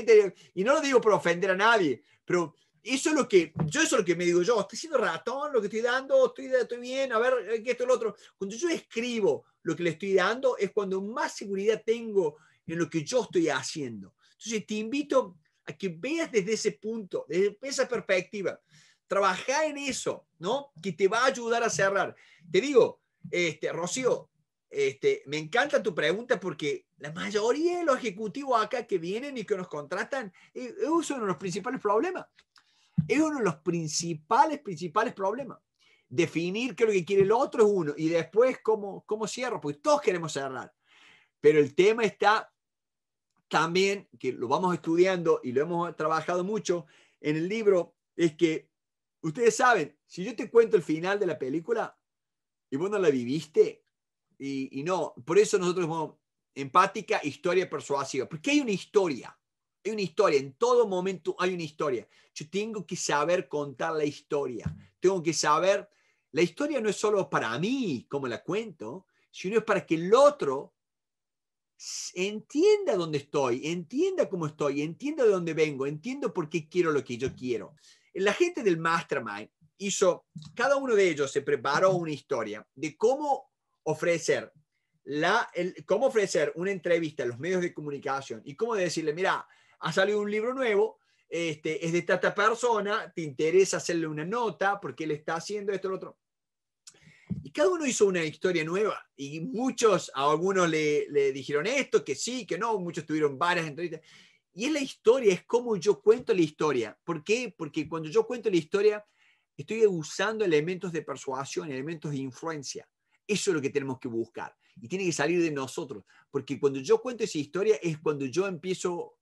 y no lo digo por ofender a nadie, pero eso es lo que, yo eso es lo que me digo yo, estoy siendo ratón, lo que estoy dando, estoy, bien, a ver, es eh, esto, lo otro. Cuando yo escribo lo que le estoy dando es cuando más seguridad tengo en lo que yo estoy haciendo. Entonces te invito a que veas desde ese punto, desde esa perspectiva. trabajar en eso, ¿no? Que te va a ayudar a cerrar. Te digo, este, Rocío, este, me encanta tu pregunta porque la mayoría de los ejecutivos acá que vienen y que nos contratan eh, es, uno de los principales problemas. Es uno de los principales, principales problemas. Definir qué es lo que quiere el otro es uno y después cómo, cómo cierro, porque todos queremos cerrar. Pero el tema está también, que lo vamos estudiando y lo hemos trabajado mucho en el libro, es que ustedes saben, si yo te cuento el final de la película y vos no la viviste, y, no, por eso nosotros somos empática, historia persuasiva. Porque hay una historia, hay una historia, en todo momento hay una historia. Yo tengo que saber contar la historia, tengo que saber, la historia no es solo para mí, como la cuento, sino es para que el otro entienda dónde estoy, entienda cómo estoy, entienda de dónde vengo, entienda por qué quiero lo que yo quiero. La gente del Mastermind hizo, cada uno de ellos se preparó una historia de cómo ofrecer la, el, cómo ofrecer una entrevista a los medios de comunicación y cómo decirle, mira, ha salido un libro nuevo, este, es de esta, persona, te interesa hacerle una nota porque él está haciendo esto, lo otro. Y cada uno hizo una historia nueva y muchos, a algunos le, le dijeron esto, que sí, que no, muchos tuvieron varias entrevistas. Y es la historia, es cómo yo cuento la historia. ¿Por qué? Porque cuando yo cuento la historia, estoy usando elementos de persuasión, elementos de influencia. Eso es lo que tenemos que buscar. Y tiene que salir de nosotros. Porque cuando yo cuento esa historia es cuando yo empiezo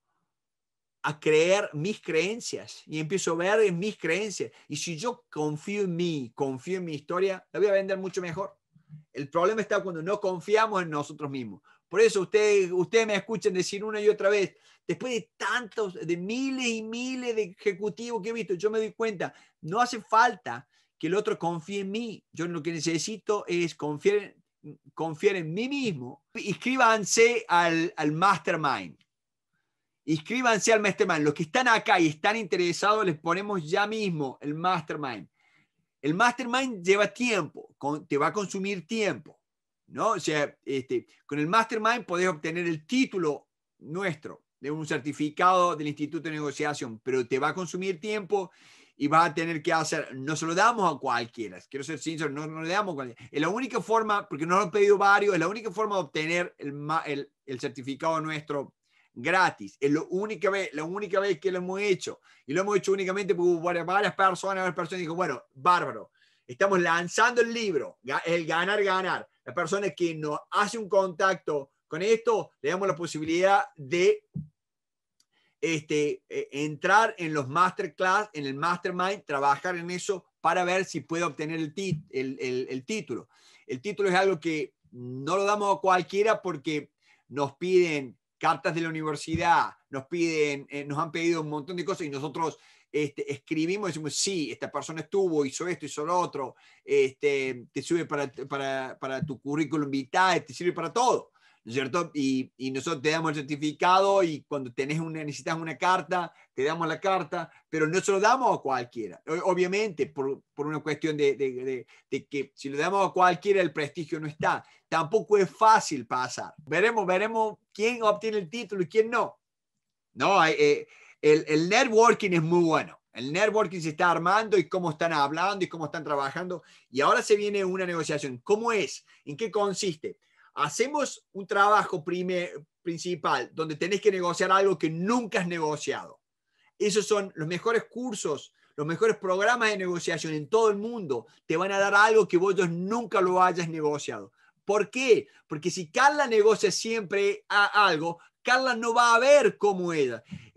a creer mis creencias y empiezo a ver en mis creencias. Y si yo confío en mí, confío en mi historia, la voy a vender mucho mejor. El problema está cuando no confiamos en nosotros mismos. Por eso ustedes, ustedes me escuchan decir una y otra vez, después de tantos, de miles y miles de ejecutivos que he visto, yo me doy cuenta, no hace falta que el otro confíe en mí. Yo lo que necesito es confiar, confiar en mí mismo. Inscríbanse al, al mastermind. Inscríbanse al mastermind. Los que están acá y están interesados, les ponemos ya mismo el mastermind. El mastermind lleva tiempo, con, te va a consumir tiempo. ¿no? O sea, este, con el mastermind podés obtener el título nuestro de un certificado del Instituto de Negociación, pero te va a consumir tiempo y va a tener que hacer, no se lo damos a cualquiera, quiero ser sincero, no, le damos a cualquiera. Es la única forma, porque no lo han pedido varios, es la única forma de obtener el, el, el certificado nuestro gratis. Es la única, vez, la única vez que lo hemos hecho. Y lo hemos hecho únicamente porque varias personas, varias personas dijo, bueno, bárbaro, estamos lanzando el libro, el ganar, ganar. La persona que nos hace un contacto con esto, le damos la posibilidad de este, eh, entrar en los masterclass, en el mastermind, trabajar en eso para ver si puedo obtener el, el, el, título. El título es algo que no lo damos a cualquiera porque nos piden cartas de la universidad, nos piden, eh, nos han pedido un montón de cosas y nosotros este, escribimos decimos, sí, esta persona estuvo, hizo esto, hizo lo otro, este, te sirve para, para, para tu currículum vitae, te sirve para todo cierto? Y, nosotros te damos el certificado y cuando tenés una, necesitas una carta, te damos la carta, pero no se lo damos a cualquiera. Obviamente, por, por una cuestión de, de, que si lo damos a cualquiera, el prestigio no está. Tampoco es fácil pasar. Veremos, veremos quién obtiene el título y quién no. No, eh, el, el networking es muy bueno. El networking se está armando y cómo están hablando y cómo están trabajando. Y ahora se viene una negociación. ¿Cómo es? ¿En qué consiste? hacemos un trabajo principal donde tenés que negociar algo que nunca has negociado. Esos son los mejores cursos, los mejores programas de negociación en todo el mundo. Te van a dar algo que vos nunca lo hayas negociado. ¿Por qué? Porque si Carla negocia siempre a algo, Carla no va a ver cómo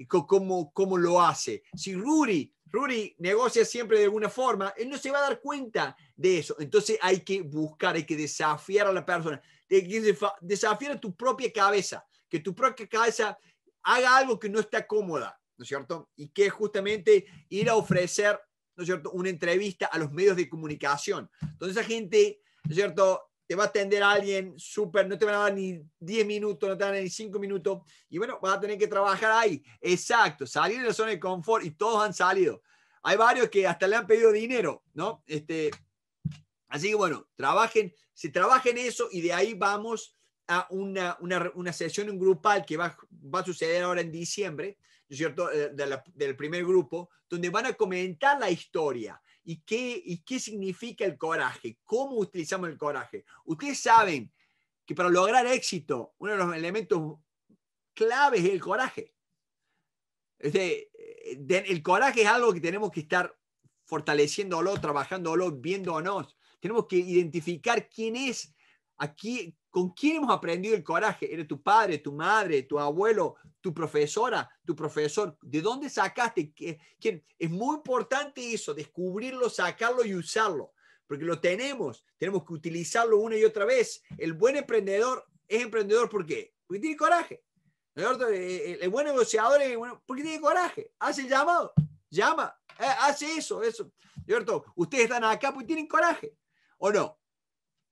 cómo, cómo lo hace. Si Ruri Ruri negocia siempre de alguna forma, él no se va a dar cuenta de eso. Entonces hay que buscar, hay que desafiar a la persona que desafiar tu propia cabeza, que tu propia cabeza haga algo que no está cómoda, ¿no es cierto? Y que es justamente ir a ofrecer, ¿no es cierto?, una entrevista a los medios de comunicación. Entonces esa gente, ¿no es cierto?, te va a atender a alguien súper, no te van a dar ni 10 minutos, no te van a dar ni 5 minutos, y bueno, vas a tener que trabajar ahí. Exacto, salir de la zona de confort y todos han salido. Hay varios que hasta le han pedido dinero, ¿no? Este, Así que bueno, trabajen, se trabajen eso y de ahí vamos a una, sesión en grupal que va, a suceder ahora en diciembre, cierto?, eh, del primer grupo, donde van a comentar la historia y qué, y qué significa el coraje, cómo utilizamos el coraje. Ustedes saben que para lograr éxito, uno de los elementos claves es el coraje. el coraje es algo que tenemos que estar fortaleciéndolo, trabajándolo, viéndonos tenemos que identificar quién es, aquí, con quién hemos aprendido el coraje. ¿Eres tu padre, tu madre, tu abuelo, tu profesora, tu profesor? ¿De dónde sacaste? ¿Quién? Es muy importante eso, descubrirlo, sacarlo y usarlo, porque lo tenemos, tenemos que utilizarlo una y otra vez. El buen emprendedor es emprendedor ¿por qué? porque tiene coraje. El, eh, eh, buen negociador es bueno, porque tiene coraje, hace el llamado, llama, eh, hace eso, eso. ¿Cierto? Ustedes están acá porque tienen coraje. ¿O no?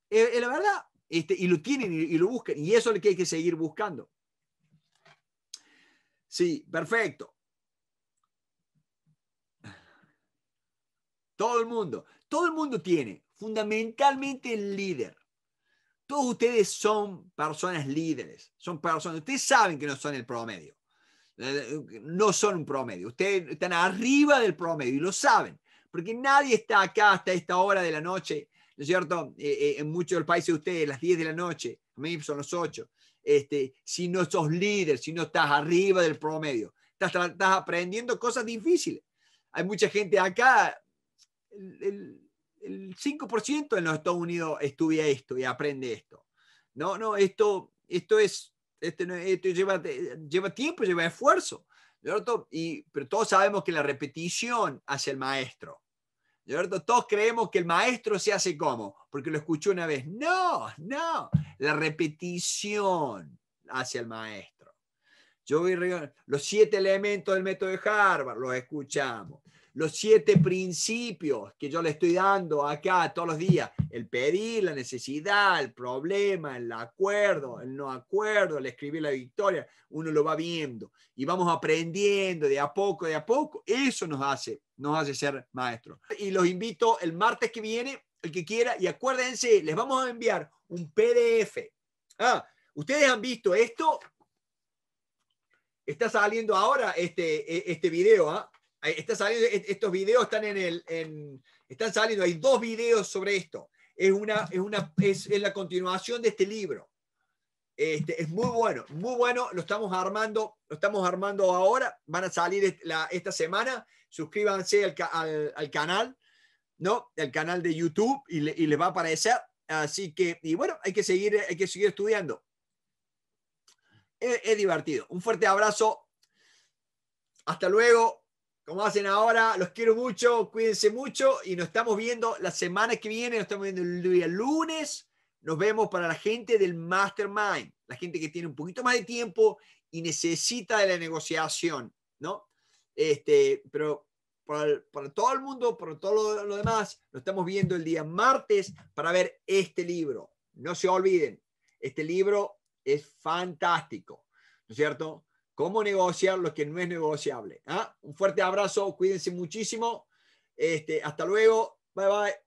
Eh, eh, la verdad, este, y lo tienen y, y, lo buscan, y eso es lo que hay que seguir buscando. Sí, perfecto. Todo el mundo, todo el mundo tiene, fundamentalmente el líder. Todos ustedes son personas líderes, son personas, ustedes saben que no son el promedio, no son un promedio, ustedes están arriba del promedio y lo saben, porque nadie está acá hasta esta hora de la noche ¿no es cierto? Eh, eh, en muchos de los países de ustedes, las 10 de la noche, a mí son las 8. Este, si no sos líder, si no estás arriba del promedio, estás, estás aprendiendo cosas difíciles. Hay mucha gente acá, el, el, 5% en los Estados Unidos estudia esto y aprende esto. No, no, esto, esto es, este esto lleva, lleva tiempo, lleva esfuerzo. Y, pero todos sabemos que la repetición hace el maestro. Todos creemos que el maestro se hace como, porque lo escuchó una vez. No, no, la repetición hacia el maestro. Yo los siete elementos del método de Harvard, los escuchamos los siete principios que yo le estoy dando acá todos los días, el pedir, la necesidad, el problema, el acuerdo, el no acuerdo, el escribir la victoria, uno lo va viendo y vamos aprendiendo de a poco, de a poco, eso nos hace, nos hace ser maestros. Y los invito el martes que viene, el que quiera, y acuérdense, les vamos a enviar un PDF. Ah, ustedes han visto esto, está saliendo ahora este, e, este video, ¿ah? Eh, saliendo, e, estos videos están en el. están saliendo, hay dos videos sobre esto. Es, una, es, una, es, la continuación de este libro. Este, es muy bueno, muy bueno. Lo estamos armando, lo estamos armando ahora. Van a salir esta semana. Suscríbanse al, al, canal, ¿no? El canal de YouTube y, les va a aparecer. Así que, y bueno, hay que seguir, hay que seguir estudiando. es divertido. Un fuerte abrazo. Hasta luego. Como hacen ahora, los quiero mucho, cuídense mucho y nos estamos viendo la semana que viene, nos estamos viendo el día lunes. Nos vemos para la gente del Mastermind, la gente que tiene un poquito más de tiempo y necesita de la negociación, ¿no? Este, pero para, todo el mundo, para todo lo, demás, nos estamos viendo el día martes para ver este libro. No se olviden, este libro es fantástico, ¿no es cierto? cómo negociar lo que no es negociable. ¿ah? Un fuerte abrazo, cuídense muchísimo. Este, hasta luego, bye bye.